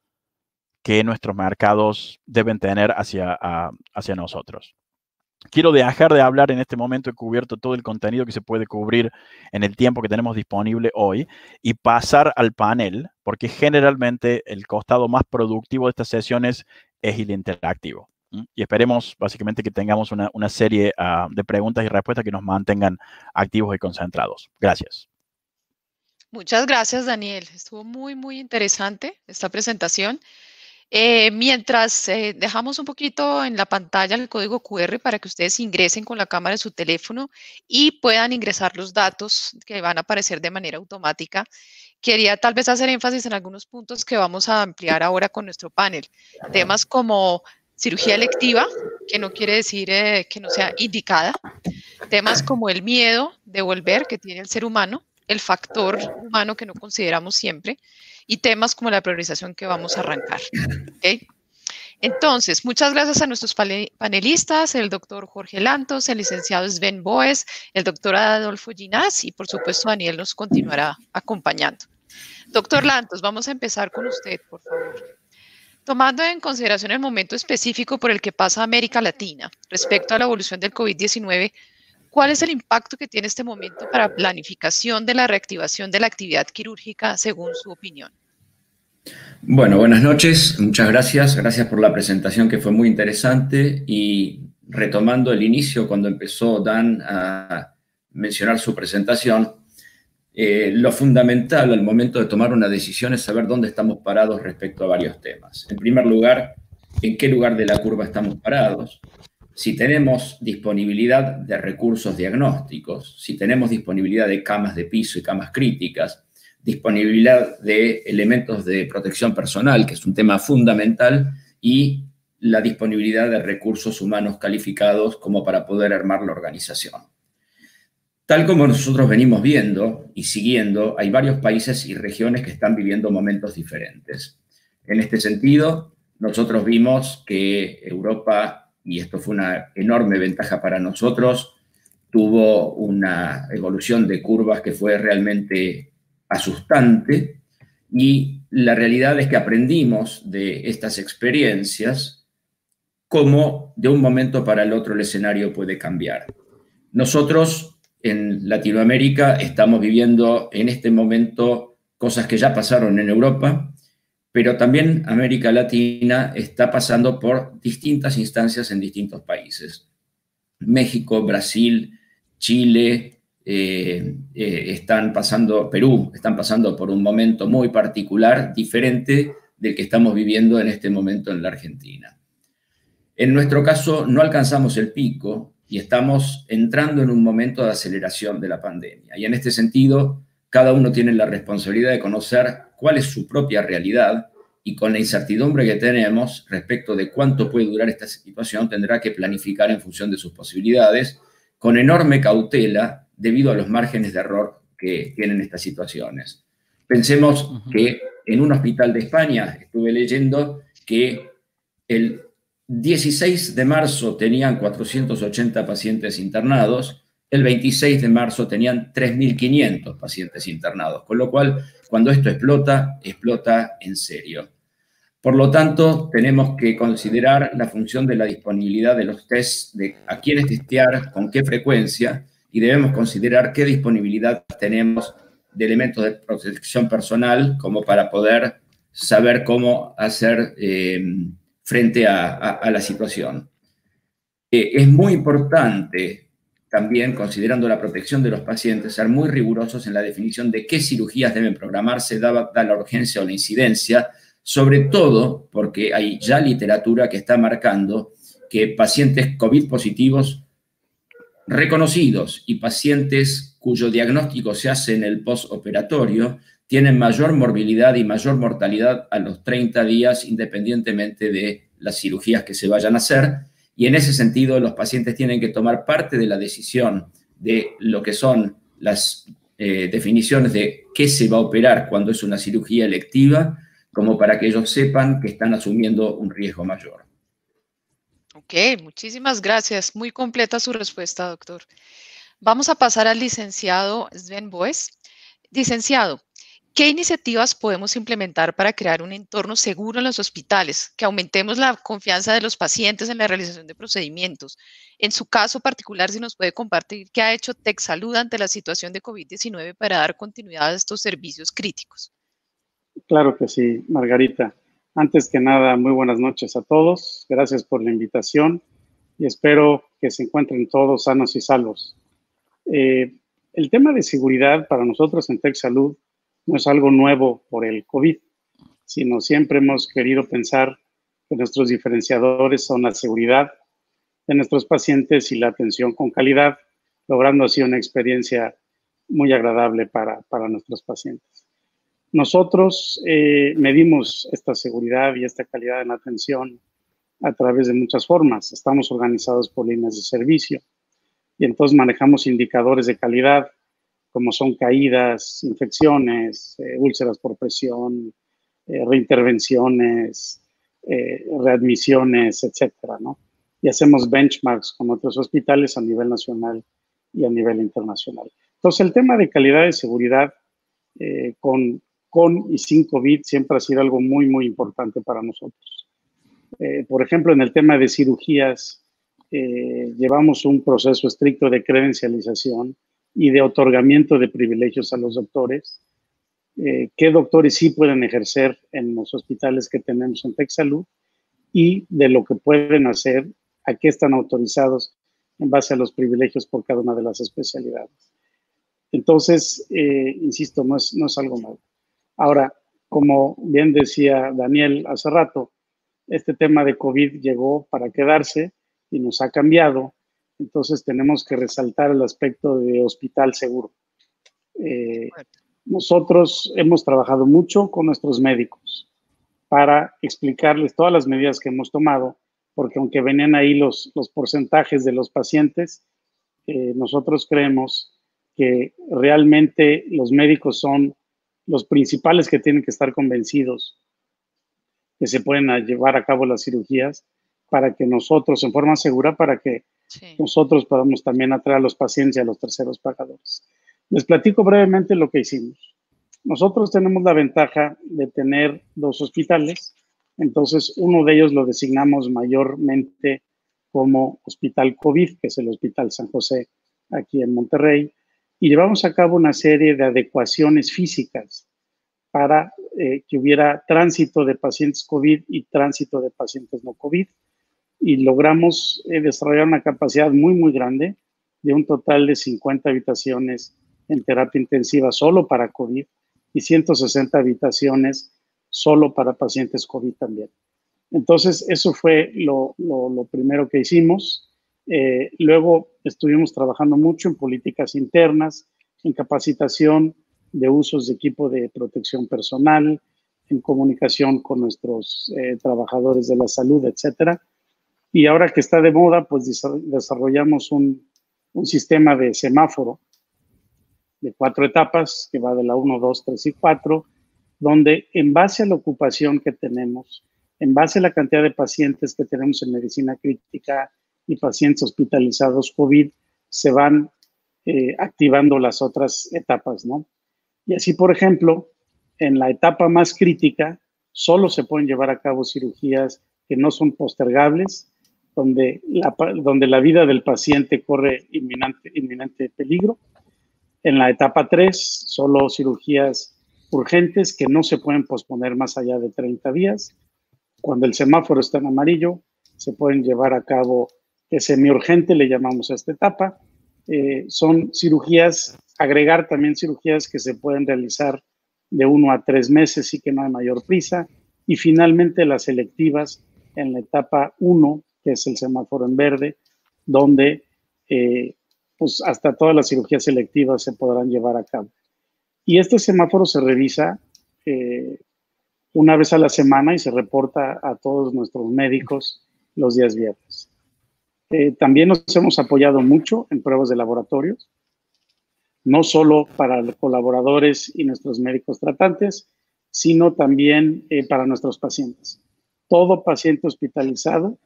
que nuestros mercados deben tener hacia ah, nosotros. Quiero dejar de hablar en este momento, he cubierto todo el contenido que se puede cubrir en el tiempo que tenemos disponible hoy y pasar al panel, porque generalmente el costado más productivo de estas sesiones es el interactivo. Y esperemos básicamente que tengamos una, serie ah, de preguntas y respuestas que nos mantengan activos y concentrados. Gracias. Muchas gracias, Daniel. Estuvo muy, muy interesante esta presentación. Eh, mientras eh, dejamos un poquito en la pantalla el código QR para que ustedes ingresen con la cámara de su teléfono y puedan ingresar los datos que van a aparecer de manera automática, quería tal vez hacer énfasis en algunos puntos que vamos a ampliar ahora con nuestro panel. Temas como cirugía electiva, que no quiere decir eh, que no sea indicada. Temas como el miedo de volver que tiene el ser humano, el factor humano que no consideramos siempre y temas como la priorización que vamos a arrancar. Entonces, muchas gracias a nuestros panelistas, el doctor Jorge Lantos, el licenciado Sven Boes, el doctor Adolfo Ginás y por supuesto Daniel nos continuará acompañando. Doctor Lantos, vamos a empezar con usted, por favor. Tomando en consideración el momento específico por el que pasa América Latina respecto a la evolución del COVID-19, ¿Cuál es el impacto que tiene este momento para planificación de la reactivación de la actividad quirúrgica según su opinión? Bueno, buenas noches, muchas gracias, gracias por la presentación que fue muy interesante y retomando el inicio cuando empezó Dan a mencionar su presentación, eh, lo fundamental al momento de tomar una decisión es saber dónde estamos parados respecto a varios temas. En primer lugar, en qué lugar de la curva estamos parados si tenemos disponibilidad de recursos diagnósticos, si tenemos disponibilidad de camas de piso y camas críticas, disponibilidad de elementos de protección personal, que es un tema fundamental, y la disponibilidad de recursos humanos calificados como para poder armar la organización. Tal como nosotros venimos viendo y siguiendo, hay varios países y regiones que están viviendo momentos diferentes. En este sentido, nosotros vimos que Europa y esto fue una enorme ventaja para nosotros, tuvo una evolución de curvas que fue realmente asustante y la realidad es que aprendimos de estas experiencias cómo de un momento para el otro el escenario puede cambiar. Nosotros en Latinoamérica estamos viviendo en este momento cosas que ya pasaron en Europa, pero también América Latina está pasando por distintas instancias en distintos países. México, Brasil, Chile, eh, eh, están pasando, Perú, están pasando por un momento muy particular, diferente del que estamos viviendo en este momento en la Argentina. En nuestro caso no alcanzamos el pico y estamos entrando en un momento de aceleración de la pandemia. Y en este sentido, cada uno tiene la responsabilidad de conocer cuál es su propia realidad y con la incertidumbre que tenemos respecto de cuánto puede durar esta situación, tendrá que planificar en función de sus posibilidades con enorme cautela debido a los márgenes de error que tienen estas situaciones. Pensemos que en un hospital de España estuve leyendo que el 16 de marzo tenían 480 pacientes internados, el 26 de marzo tenían 3.500 pacientes internados, con lo cual cuando esto explota, explota en serio. Por lo tanto, tenemos que considerar la función de la disponibilidad de los tests, de a quiénes testear, con qué frecuencia, y debemos considerar qué disponibilidad tenemos de elementos de protección personal como para poder saber cómo hacer eh, frente a, la situación. Eh, es muy importante también, considerando la protección de los pacientes, ser muy rigurosos en la definición de qué cirugías deben programarse, dada la urgencia o la incidencia, sobre todo porque hay ya literatura que está marcando que pacientes COVID positivos reconocidos y pacientes cuyo diagnóstico se hace en el postoperatorio tienen mayor morbilidad y mayor mortalidad a los 30 días, independientemente de las cirugías que se vayan a hacer, y en ese sentido, los pacientes tienen que tomar parte de la decisión de lo que son las eh, definiciones de qué se va a operar cuando es una cirugía electiva, como para que ellos sepan que están asumiendo un riesgo mayor. Ok, muchísimas gracias. Muy completa su respuesta, doctor. Vamos a pasar al licenciado Sven Boes. Licenciado, ¿Qué iniciativas podemos implementar para crear un entorno seguro en los hospitales, que aumentemos la confianza de los pacientes en la realización de procedimientos? En su caso particular, si nos puede compartir qué ha hecho TechSalud ante la situación de COVID-19 para dar continuidad a estos servicios críticos. Claro que sí, Margarita. Antes que nada, muy buenas noches a todos. Gracias por la invitación y espero que se encuentren todos sanos y salvos. Eh, el tema de seguridad para nosotros en TechSalud Salud no es algo nuevo por el COVID, sino siempre hemos querido pensar que nuestros diferenciadores son la seguridad de nuestros pacientes y la atención con calidad, logrando así una experiencia muy agradable para, nuestros pacientes. Nosotros eh, medimos esta seguridad y esta calidad en atención a través de muchas formas. Estamos organizados por líneas de servicio y entonces manejamos indicadores de calidad como son caídas, infecciones, eh, úlceras por presión, eh, reintervenciones, eh, readmisiones, etcétera, ¿no? Y hacemos benchmarks con otros hospitales a nivel nacional y a nivel internacional. Entonces, el tema de calidad de seguridad con, con y sin COVID siempre ha sido algo muy, muy importante para nosotros. por ejemplo, en el tema de cirugías, llevamos un proceso estricto de credencialización y de otorgamiento de privilegios a los doctores. Eh, qué doctores sí pueden ejercer en los hospitales que tenemos en Texalud y de lo que pueden hacer, a qué están autorizados en base a los privilegios por cada una de las especialidades. Entonces, eh, insisto, no no es algo nuevo. Ahora, como bien decía Daniel hace rato, este tema de COVID llegó para quedarse y nos ha cambiado entonces tenemos que resaltar el aspecto de hospital seguro. Eh, nosotros hemos trabajado mucho con nuestros médicos para explicarles todas las medidas que hemos tomado, porque aunque venían ahí los, los porcentajes de los pacientes, eh, nosotros creemos que realmente los médicos son los principales que tienen que estar convencidos que se pueden llevar a cabo las cirugías para que nosotros, en forma segura, para que nosotros podemos también atraer a los pacientes y a los terceros pagadores. Les platico brevemente lo que hicimos. Nosotros tenemos la ventaja de tener dos hospitales, entonces uno de ellos lo designamos mayormente como Hospital COVID, que es el Hospital San José aquí en Monterrey, y llevamos a cabo una serie de adecuaciones físicas para eh, que hubiera tránsito de pacientes COVID y tránsito de pacientes no COVID y logramos eh, desarrollar una capacidad muy, muy grande de un total de 50 habitaciones en terapia intensiva solo para COVID y 160 habitaciones solo para pacientes COVID también. Entonces, eso fue lo, lo, primero que hicimos. Eh, luego estuvimos trabajando mucho en políticas internas, en capacitación de usos de equipo de protección personal, en comunicación con nuestros eh, trabajadores de la salud, etcétera. Y ahora que está de moda, pues desarrollamos un, sistema de semáforo de cuatro etapas, que va de la 1, 2, 3 y 4, donde en base a la ocupación que tenemos, en base a la cantidad de pacientes que tenemos en medicina crítica y pacientes hospitalizados COVID, se van eh, activando las otras etapas, ¿no? Y así, por ejemplo, en la etapa más crítica, solo se pueden llevar a cabo cirugías que no son postergables donde la, donde la vida del paciente corre inminente, inminente peligro. En la etapa 3, solo cirugías urgentes que no se pueden posponer más allá de 30 días. Cuando el semáforo está en amarillo, se pueden llevar a cabo, semi semiurgente le llamamos a esta etapa. Eh, son cirugías, agregar también cirugías que se pueden realizar de uno a tres meses y que no hay mayor prisa. Y finalmente las selectivas en la etapa 1 es el semáforo en verde, donde eh, pues hasta todas las cirugías selectivas se podrán llevar a cabo. Y este semáforo se revisa eh, una vez a la semana y se reporta a todos nuestros médicos los días viernes. Eh, también nos hemos apoyado mucho en pruebas de laboratorios, no solo para los colaboradores y nuestros médicos tratantes, sino también para nuestros pacientes. Todo paciente hospitalizado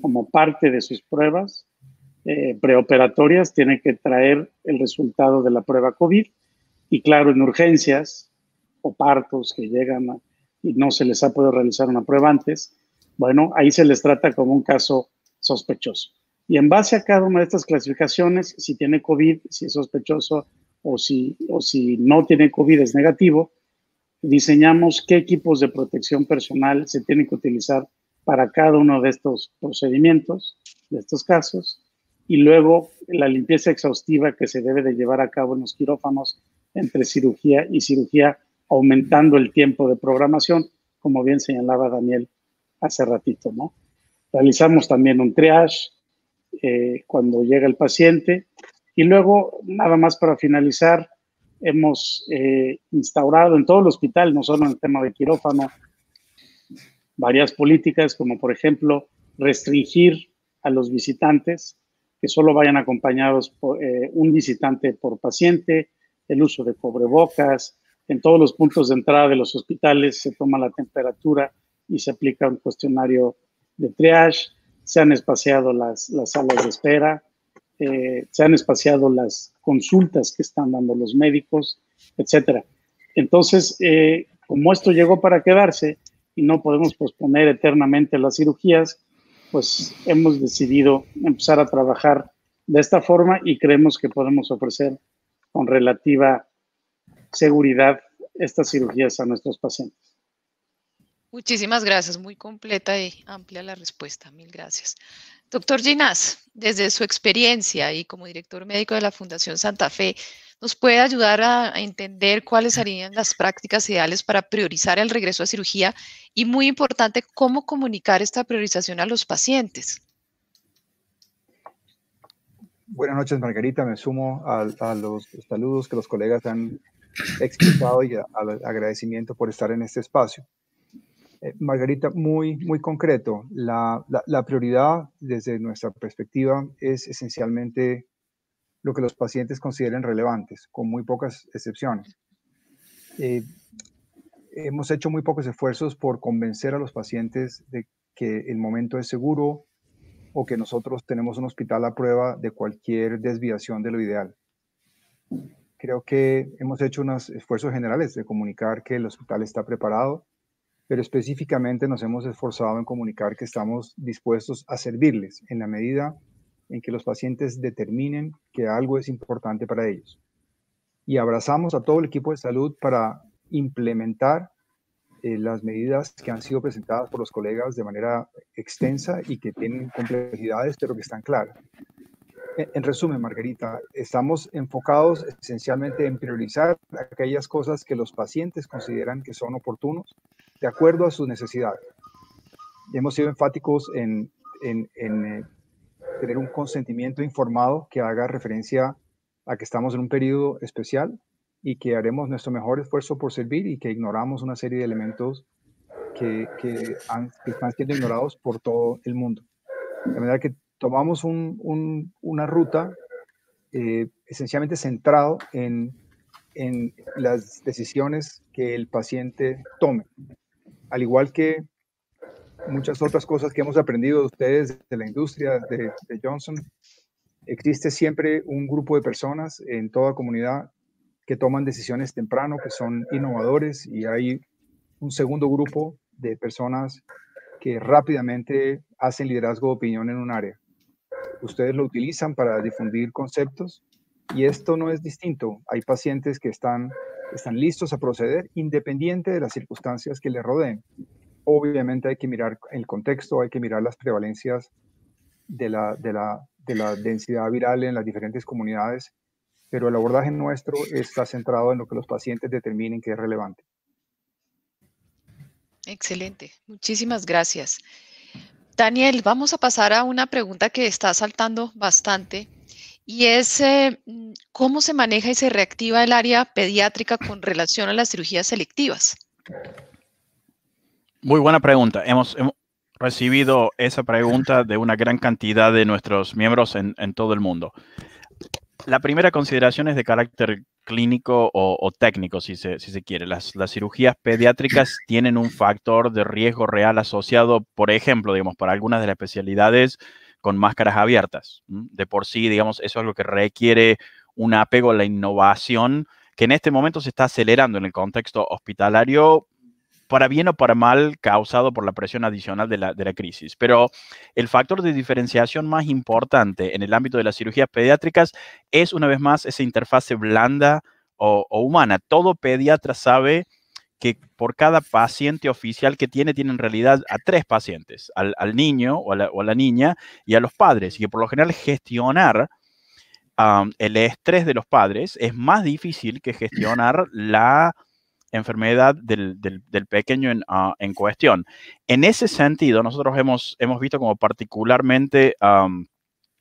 como parte de sus pruebas eh, preoperatorias, tiene que traer el resultado de la prueba COVID. Y claro, en urgencias o partos que llegan y no se les ha podido realizar una prueba antes, bueno, ahí se les trata como un caso sospechoso. Y en base a cada una de estas clasificaciones, si tiene COVID, si es sospechoso o si, o si no tiene COVID es negativo, diseñamos qué equipos de protección personal se tienen que utilizar para cada uno de estos procedimientos, de estos casos, y luego la limpieza exhaustiva que se debe de llevar a cabo en los quirófanos entre cirugía y cirugía, aumentando el tiempo de programación, como bien señalaba Daniel hace ratito, ¿no? Realizamos también un triage eh, cuando llega el paciente y luego, nada más para finalizar, hemos eh, instaurado en todo el hospital, no solo en el tema de quirófano, varias políticas, como por ejemplo restringir a los visitantes que solo vayan acompañados por eh, un visitante por paciente, el uso de cobrebocas, en todos los puntos de entrada de los hospitales se toma la temperatura y se aplica un cuestionario de triage, se han espaciado las, salas de espera, eh, se han espaciado las consultas que están dando los médicos, etc. Entonces, eh, como esto llegó para quedarse, y no podemos posponer eternamente las cirugías, pues hemos decidido empezar a trabajar de esta forma y creemos que podemos ofrecer con relativa seguridad estas cirugías a nuestros pacientes. Muchísimas gracias, muy completa y amplia la respuesta, mil gracias. Doctor Ginás, desde su experiencia y como director médico de la Fundación Santa Fe, ¿Nos puede ayudar a entender cuáles serían las prácticas ideales para priorizar el regreso a cirugía y, muy importante, cómo comunicar esta priorización a los pacientes? Buenas noches, Margarita. Me sumo a, los saludos que los colegas han explicado y al agradecimiento por estar en este espacio. Eh, Margarita, muy, muy concreto, la prioridad desde nuestra perspectiva es esencialmente lo que los pacientes consideren relevantes, con muy pocas excepciones. Eh, hemos hecho muy pocos esfuerzos por convencer a los pacientes de que el momento es seguro o que nosotros tenemos un hospital a prueba de cualquier desviación de lo ideal. Creo que hemos hecho unos esfuerzos generales de comunicar que el hospital está preparado, pero específicamente nos hemos esforzado en comunicar que estamos dispuestos a servirles en la medida en que los pacientes determinen que algo es importante para ellos. Y abrazamos a todo el equipo de salud para implementar eh, las medidas que han sido presentadas por los colegas de manera extensa y que tienen complejidades, pero que están claras. En, resumen, Margarita, estamos enfocados esencialmente en priorizar aquellas cosas que los pacientes consideran que son oportunos de acuerdo a sus necesidades. Hemos sido enfáticos en, en eh, tener un consentimiento informado que haga referencia a que estamos en un periodo especial y que haremos nuestro mejor esfuerzo por servir y que ignoramos una serie de elementos que, han, están siendo ignorados por todo el mundo. De manera que tomamos una ruta eh, esencialmente centrado en, en las decisiones que el paciente tome. Al igual que muchas otras cosas que hemos aprendido de ustedes, de la industria, de, Johnson, existe siempre un grupo de personas en toda comunidad que toman decisiones temprano, que son innovadores, y hay un segundo grupo de personas que rápidamente hacen liderazgo de opinión en un área. Ustedes lo utilizan para difundir conceptos y esto no es distinto. Hay pacientes que están, están listos a proceder independiente de las circunstancias que les rodeen obviamente hay que mirar el contexto, hay que mirar las prevalencias de la, densidad viral en las diferentes comunidades, pero el abordaje nuestro está centrado en lo que los pacientes determinen que es relevante. Excelente, muchísimas gracias. Daniel, vamos a pasar a una pregunta que está saltando bastante y es eh, cómo se maneja y se reactiva el área pediátrica con relación a las cirugías selectivas. Muy buena pregunta. Hemos, recibido esa pregunta de una gran cantidad de nuestros miembros en, todo el mundo. La primera consideración es de carácter clínico o, técnico, si se, quiere. Las, las, cirugías pediátricas tienen un factor de riesgo real asociado, por ejemplo, digamos, para algunas de las especialidades con máscaras abiertas. De por sí, digamos, eso es lo que requiere un apego a la innovación que en este momento se está acelerando en el contexto hospitalario para bien o para mal causado por la presión adicional de la, crisis. Pero el factor de diferenciación más importante en el ámbito de las cirugías pediátricas es una vez más esa interfase blanda o, humana. Todo pediatra sabe que por cada paciente oficial que tiene, tiene en realidad a tres pacientes, al, niño o a, la, niña y a los padres, y que por lo general gestionar el estrés de los padres es más difícil que gestionar la enfermedad del, pequeño ah, en, cuestión. En ese sentido, nosotros hemos, visto como particularmente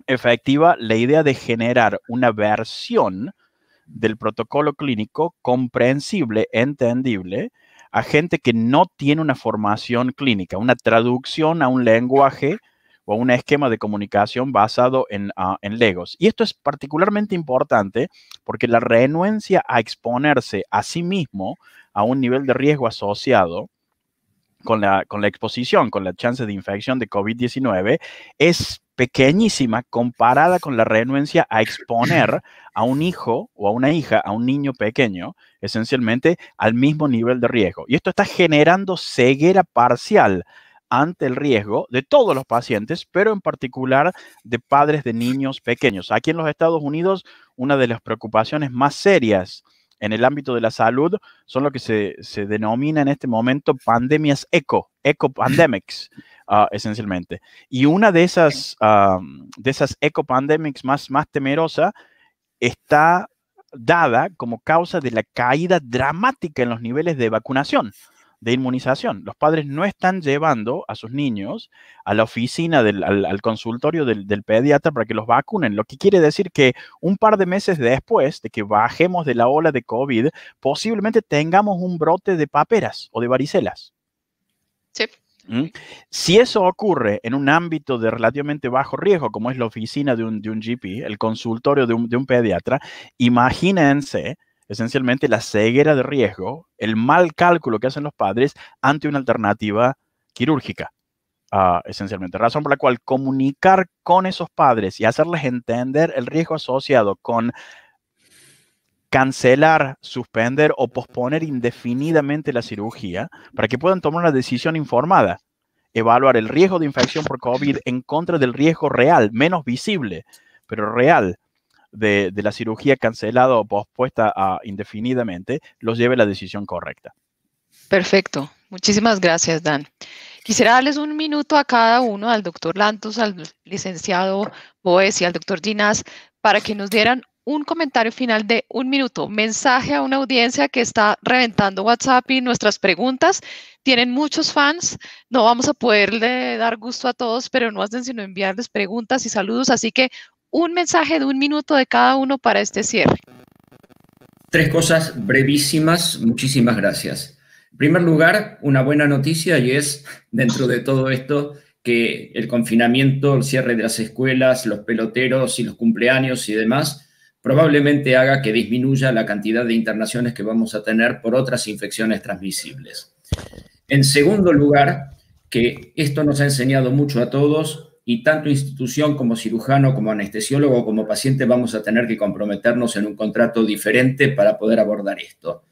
efectiva la idea de generar una versión del protocolo clínico comprensible, entendible, a gente que no tiene una formación clínica, una traducción a un lenguaje o un esquema de comunicación basado ah, en, legos. Y esto es particularmente importante porque la renuencia a exponerse a sí mismo a un nivel de riesgo asociado con la, con la exposición, con la chance de infección de COVID-19, es pequeñísima comparada con la renuencia a exponer a un hijo o a una hija, a un niño pequeño, esencialmente al mismo nivel de riesgo. Y esto está generando ceguera parcial ante el riesgo de todos los pacientes, pero en particular de padres de niños pequeños. Aquí en los Estados Unidos, una de las preocupaciones más serias en el ámbito de la salud son lo que se, denomina en este momento pandemias eco, ecopandemics, ah, esencialmente. Y una de esas, eco ah, de esas ecopandemics más, más temerosa está dada como causa de la caída dramática en los niveles de vacunación de inmunización. Los padres no están llevando a sus niños a la oficina, del, al, consultorio del, pediatra para que los vacunen, lo que quiere decir que un par de meses después de que bajemos de la ola de COVID, posiblemente tengamos un brote de paperas o de varicelas. Sí. ¿Mm? Si eso ocurre en un ámbito de relativamente bajo riesgo, como es la oficina de un, de GP, el consultorio de un, de un pediatra, imagínense esencialmente la ceguera de riesgo, el mal cálculo que hacen los padres ante una alternativa quirúrgica, ah, esencialmente. Razón por la cual comunicar con esos padres y hacerles entender el riesgo asociado con cancelar, suspender o posponer indefinidamente la cirugía para que puedan tomar una decisión informada, evaluar el riesgo de infección por COVID en contra del riesgo real, menos visible, pero real, de, la cirugía cancelada o pospuesta indefinidamente los lleve la decisión correcta. Perfecto. Muchísimas gracias, Dan. Quisiera darles un minuto a cada uno, al doctor Lantos, al licenciado Boes y al doctor Ginás, para que nos dieran un comentario final de un minuto. Mensaje a una audiencia que está reventando WhatsApp y nuestras preguntas. Tienen muchos fans. No vamos a poderle dar gusto a todos, pero no hacen sino enviarles preguntas y saludos. Así que un mensaje de un minuto de cada uno para este cierre. Tres cosas brevísimas, muchísimas gracias. En primer lugar, una buena noticia y es, dentro de todo esto, que el confinamiento, el cierre de las escuelas, los peloteros y los cumpleaños y demás, probablemente haga que disminuya la cantidad de internaciones que vamos a tener por otras infecciones transmisibles. En segundo lugar, que esto nos ha enseñado mucho a todos y tanto institución como cirujano, como anestesiólogo, como paciente vamos a tener que comprometernos en un contrato diferente para poder abordar esto.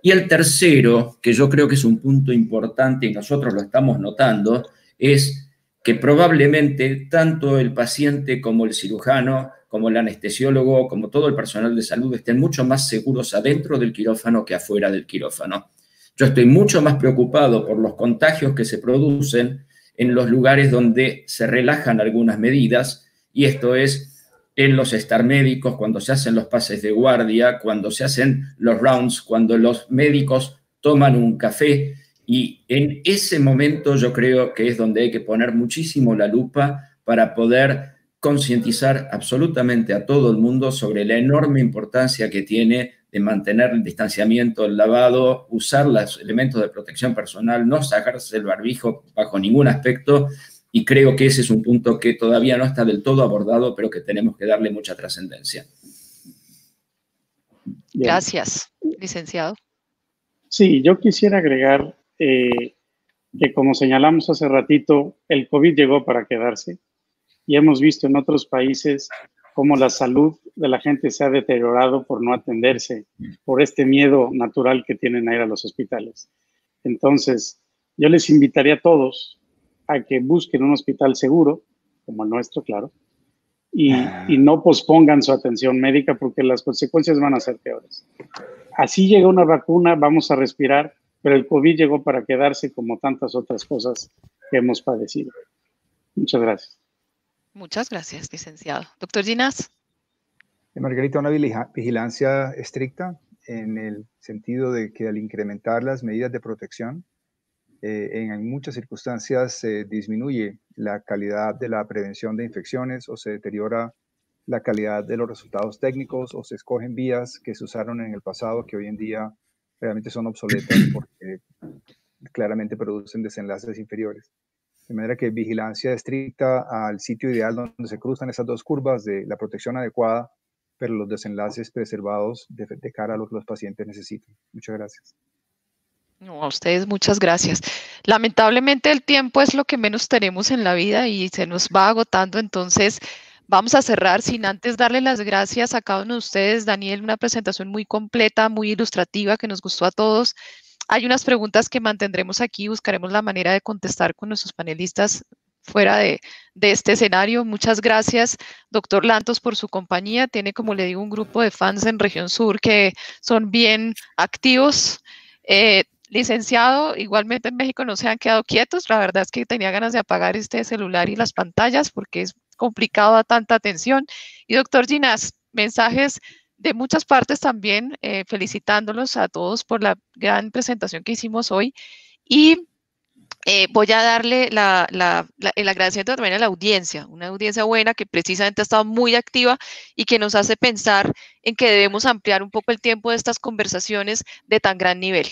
Y el tercero, que yo creo que es un punto importante y nosotros lo estamos notando, es que probablemente tanto el paciente como el cirujano, como el anestesiólogo, como todo el personal de salud estén mucho más seguros adentro del quirófano que afuera del quirófano. Yo estoy mucho más preocupado por los contagios que se producen en los lugares donde se relajan algunas medidas, y esto es en los estar médicos, cuando se hacen los pases de guardia, cuando se hacen los rounds, cuando los médicos toman un café, y en ese momento yo creo que es donde hay que poner muchísimo la lupa para poder concientizar absolutamente a todo el mundo sobre la enorme importancia que tiene de mantener el distanciamiento, el lavado, usar los elementos de protección personal, no sacarse el barbijo bajo ningún aspecto. Y creo que ese es un punto que todavía no está del todo abordado, pero que tenemos que darle mucha trascendencia. Gracias, licenciado. Sí, yo quisiera agregar eh, que como señalamos hace ratito, el COVID llegó para quedarse y hemos visto en otros países cómo la salud de la gente se ha deteriorado por no atenderse, por este miedo natural que tienen a ir a los hospitales. Entonces, yo les invitaría a todos a que busquen un hospital seguro, como el nuestro, claro, y, ah. no pospongan su atención médica porque las consecuencias van a ser peores. Así llega una vacuna, vamos a respirar, pero el COVID llegó para quedarse como tantas otras cosas que hemos padecido. Muchas gracias. Muchas gracias, licenciado. Doctor Ginás. Eh, Margarita, una vigilancia estricta en el sentido de que al incrementar las medidas de protección, eh, en muchas circunstancias se disminuye la calidad de la prevención de infecciones o se deteriora la calidad de los resultados técnicos o se escogen vías que se usaron en el pasado que hoy en día realmente son obsoletas porque claramente producen desenlaces inferiores. De manera que vigilancia estricta al sitio ideal donde se cruzan esas dos curvas de la protección adecuada, pero los desenlaces preservados de, cara a lo que los pacientes necesitan. Muchas gracias. No, a ustedes muchas gracias. Lamentablemente el tiempo es lo que menos tenemos en la vida y se nos va agotando, entonces vamos a cerrar sin antes darle las gracias a cada uno de ustedes. Daniel, una presentación muy completa, muy ilustrativa que nos gustó a todos. Hay unas preguntas que mantendremos aquí, buscaremos la manera de contestar con nuestros panelistas fuera de, este escenario. Muchas gracias, doctor Lantos, por su compañía. Tiene, como le digo, un grupo de fans en Región Sur que son bien activos. Eh, licenciado, igualmente en México no se han quedado quietos. La verdad es que tenía ganas de apagar este celular y las pantallas porque es complicado a tanta atención. Y doctor Ginás, mensajes de muchas partes también, eh, felicitándolos a todos por la gran presentación que hicimos hoy. Y eh, voy a darle la, la, la, el agradecimiento también a la audiencia, una audiencia buena que precisamente ha estado muy activa y que nos hace pensar en que debemos ampliar un poco el tiempo de estas conversaciones de tan gran nivel.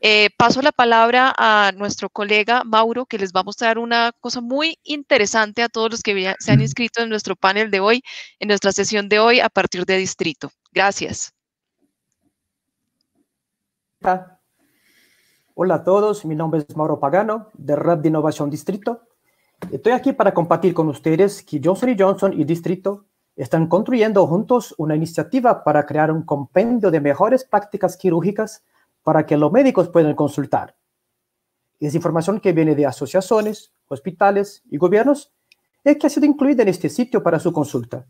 Eh, paso la palabra a nuestro colega Mauro, que les va a mostrar una cosa muy interesante a todos los que se han inscrito en nuestro panel de hoy, en nuestra sesión de hoy a partir de distrito. Gracias. Hola a todos, mi nombre es Mauro Pagano, de Red de Innovación Distrito. Estoy aquí para compartir con ustedes que Johnson Johnson y Distrito están construyendo juntos una iniciativa para crear un compendio de mejores prácticas quirúrgicas para que los médicos puedan consultar. Es información que viene de asociaciones, hospitales y gobiernos y que ha sido incluida en este sitio para su consulta.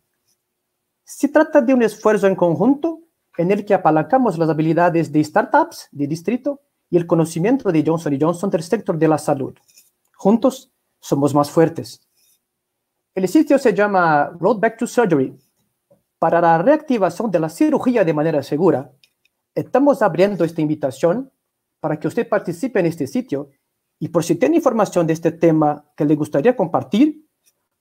Se trata de un esfuerzo en conjunto en el que apalancamos las habilidades de startups de distrito y el conocimiento de Johnson Johnson del sector de la salud. Juntos somos más fuertes. El sitio se llama Road Back to Surgery para la reactivación de la cirugía de manera segura estamos abriendo esta invitación para que usted participe en este sitio y por si tiene información de este tema que le gustaría compartir,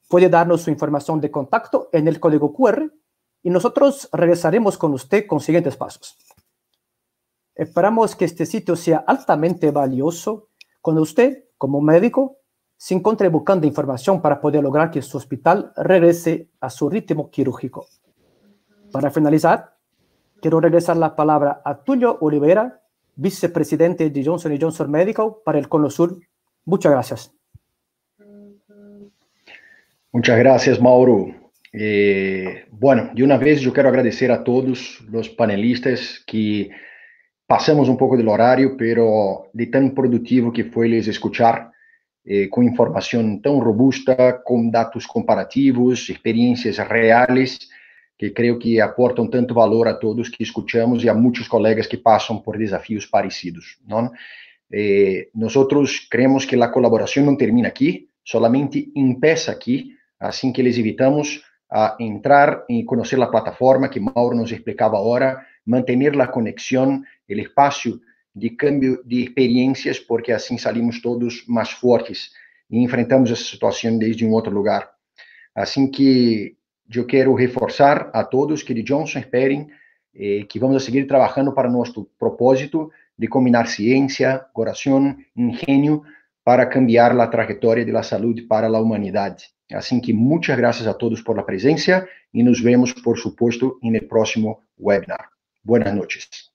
puede darnos su información de contacto en el código QR y nosotros regresaremos con usted con siguientes pasos. Esperamos que este sitio sea altamente valioso cuando usted, como médico, se encuentre buscando información para poder lograr que su hospital regrese a su ritmo quirúrgico. Para finalizar, Quiero regresar la palabra a Tulio Olivera, vicepresidente de Johnson Johnson Medical para el Cono Sur. Muchas gracias. Muchas gracias, Mauro. Eh, bueno, de una vez yo quiero agradecer a todos los panelistas que pasamos un poco del horario, pero de tan productivo que fue les escuchar eh, con información tan robusta, con datos comparativos, experiencias reales. que creio que aportam tanto valor a todos que escutamos e a muitos colegas que passam por desafios parecidos. Não? Eh, creemos que a colaboração não termina aqui, somente empieza aqui, assim que les evitamos a entrar e conhecer a plataforma que Mauro nos explicava agora, manter a conexão, o espaço de câmbio de experiências, porque assim salimos todos mais fortes e enfrentamos essa situação desde um outro lugar. Assim que eu quero reforçar a todos que de Johnson esperem eh, que vamos a seguir trabalhando para nosso propósito de combinar ciência, coração, engenho para cambiar a trajetória da saúde para a humanidade. Assim que muitas graças a todos por la presença e nos vemos, por supuesto, no el próximo webinar. Boas noites.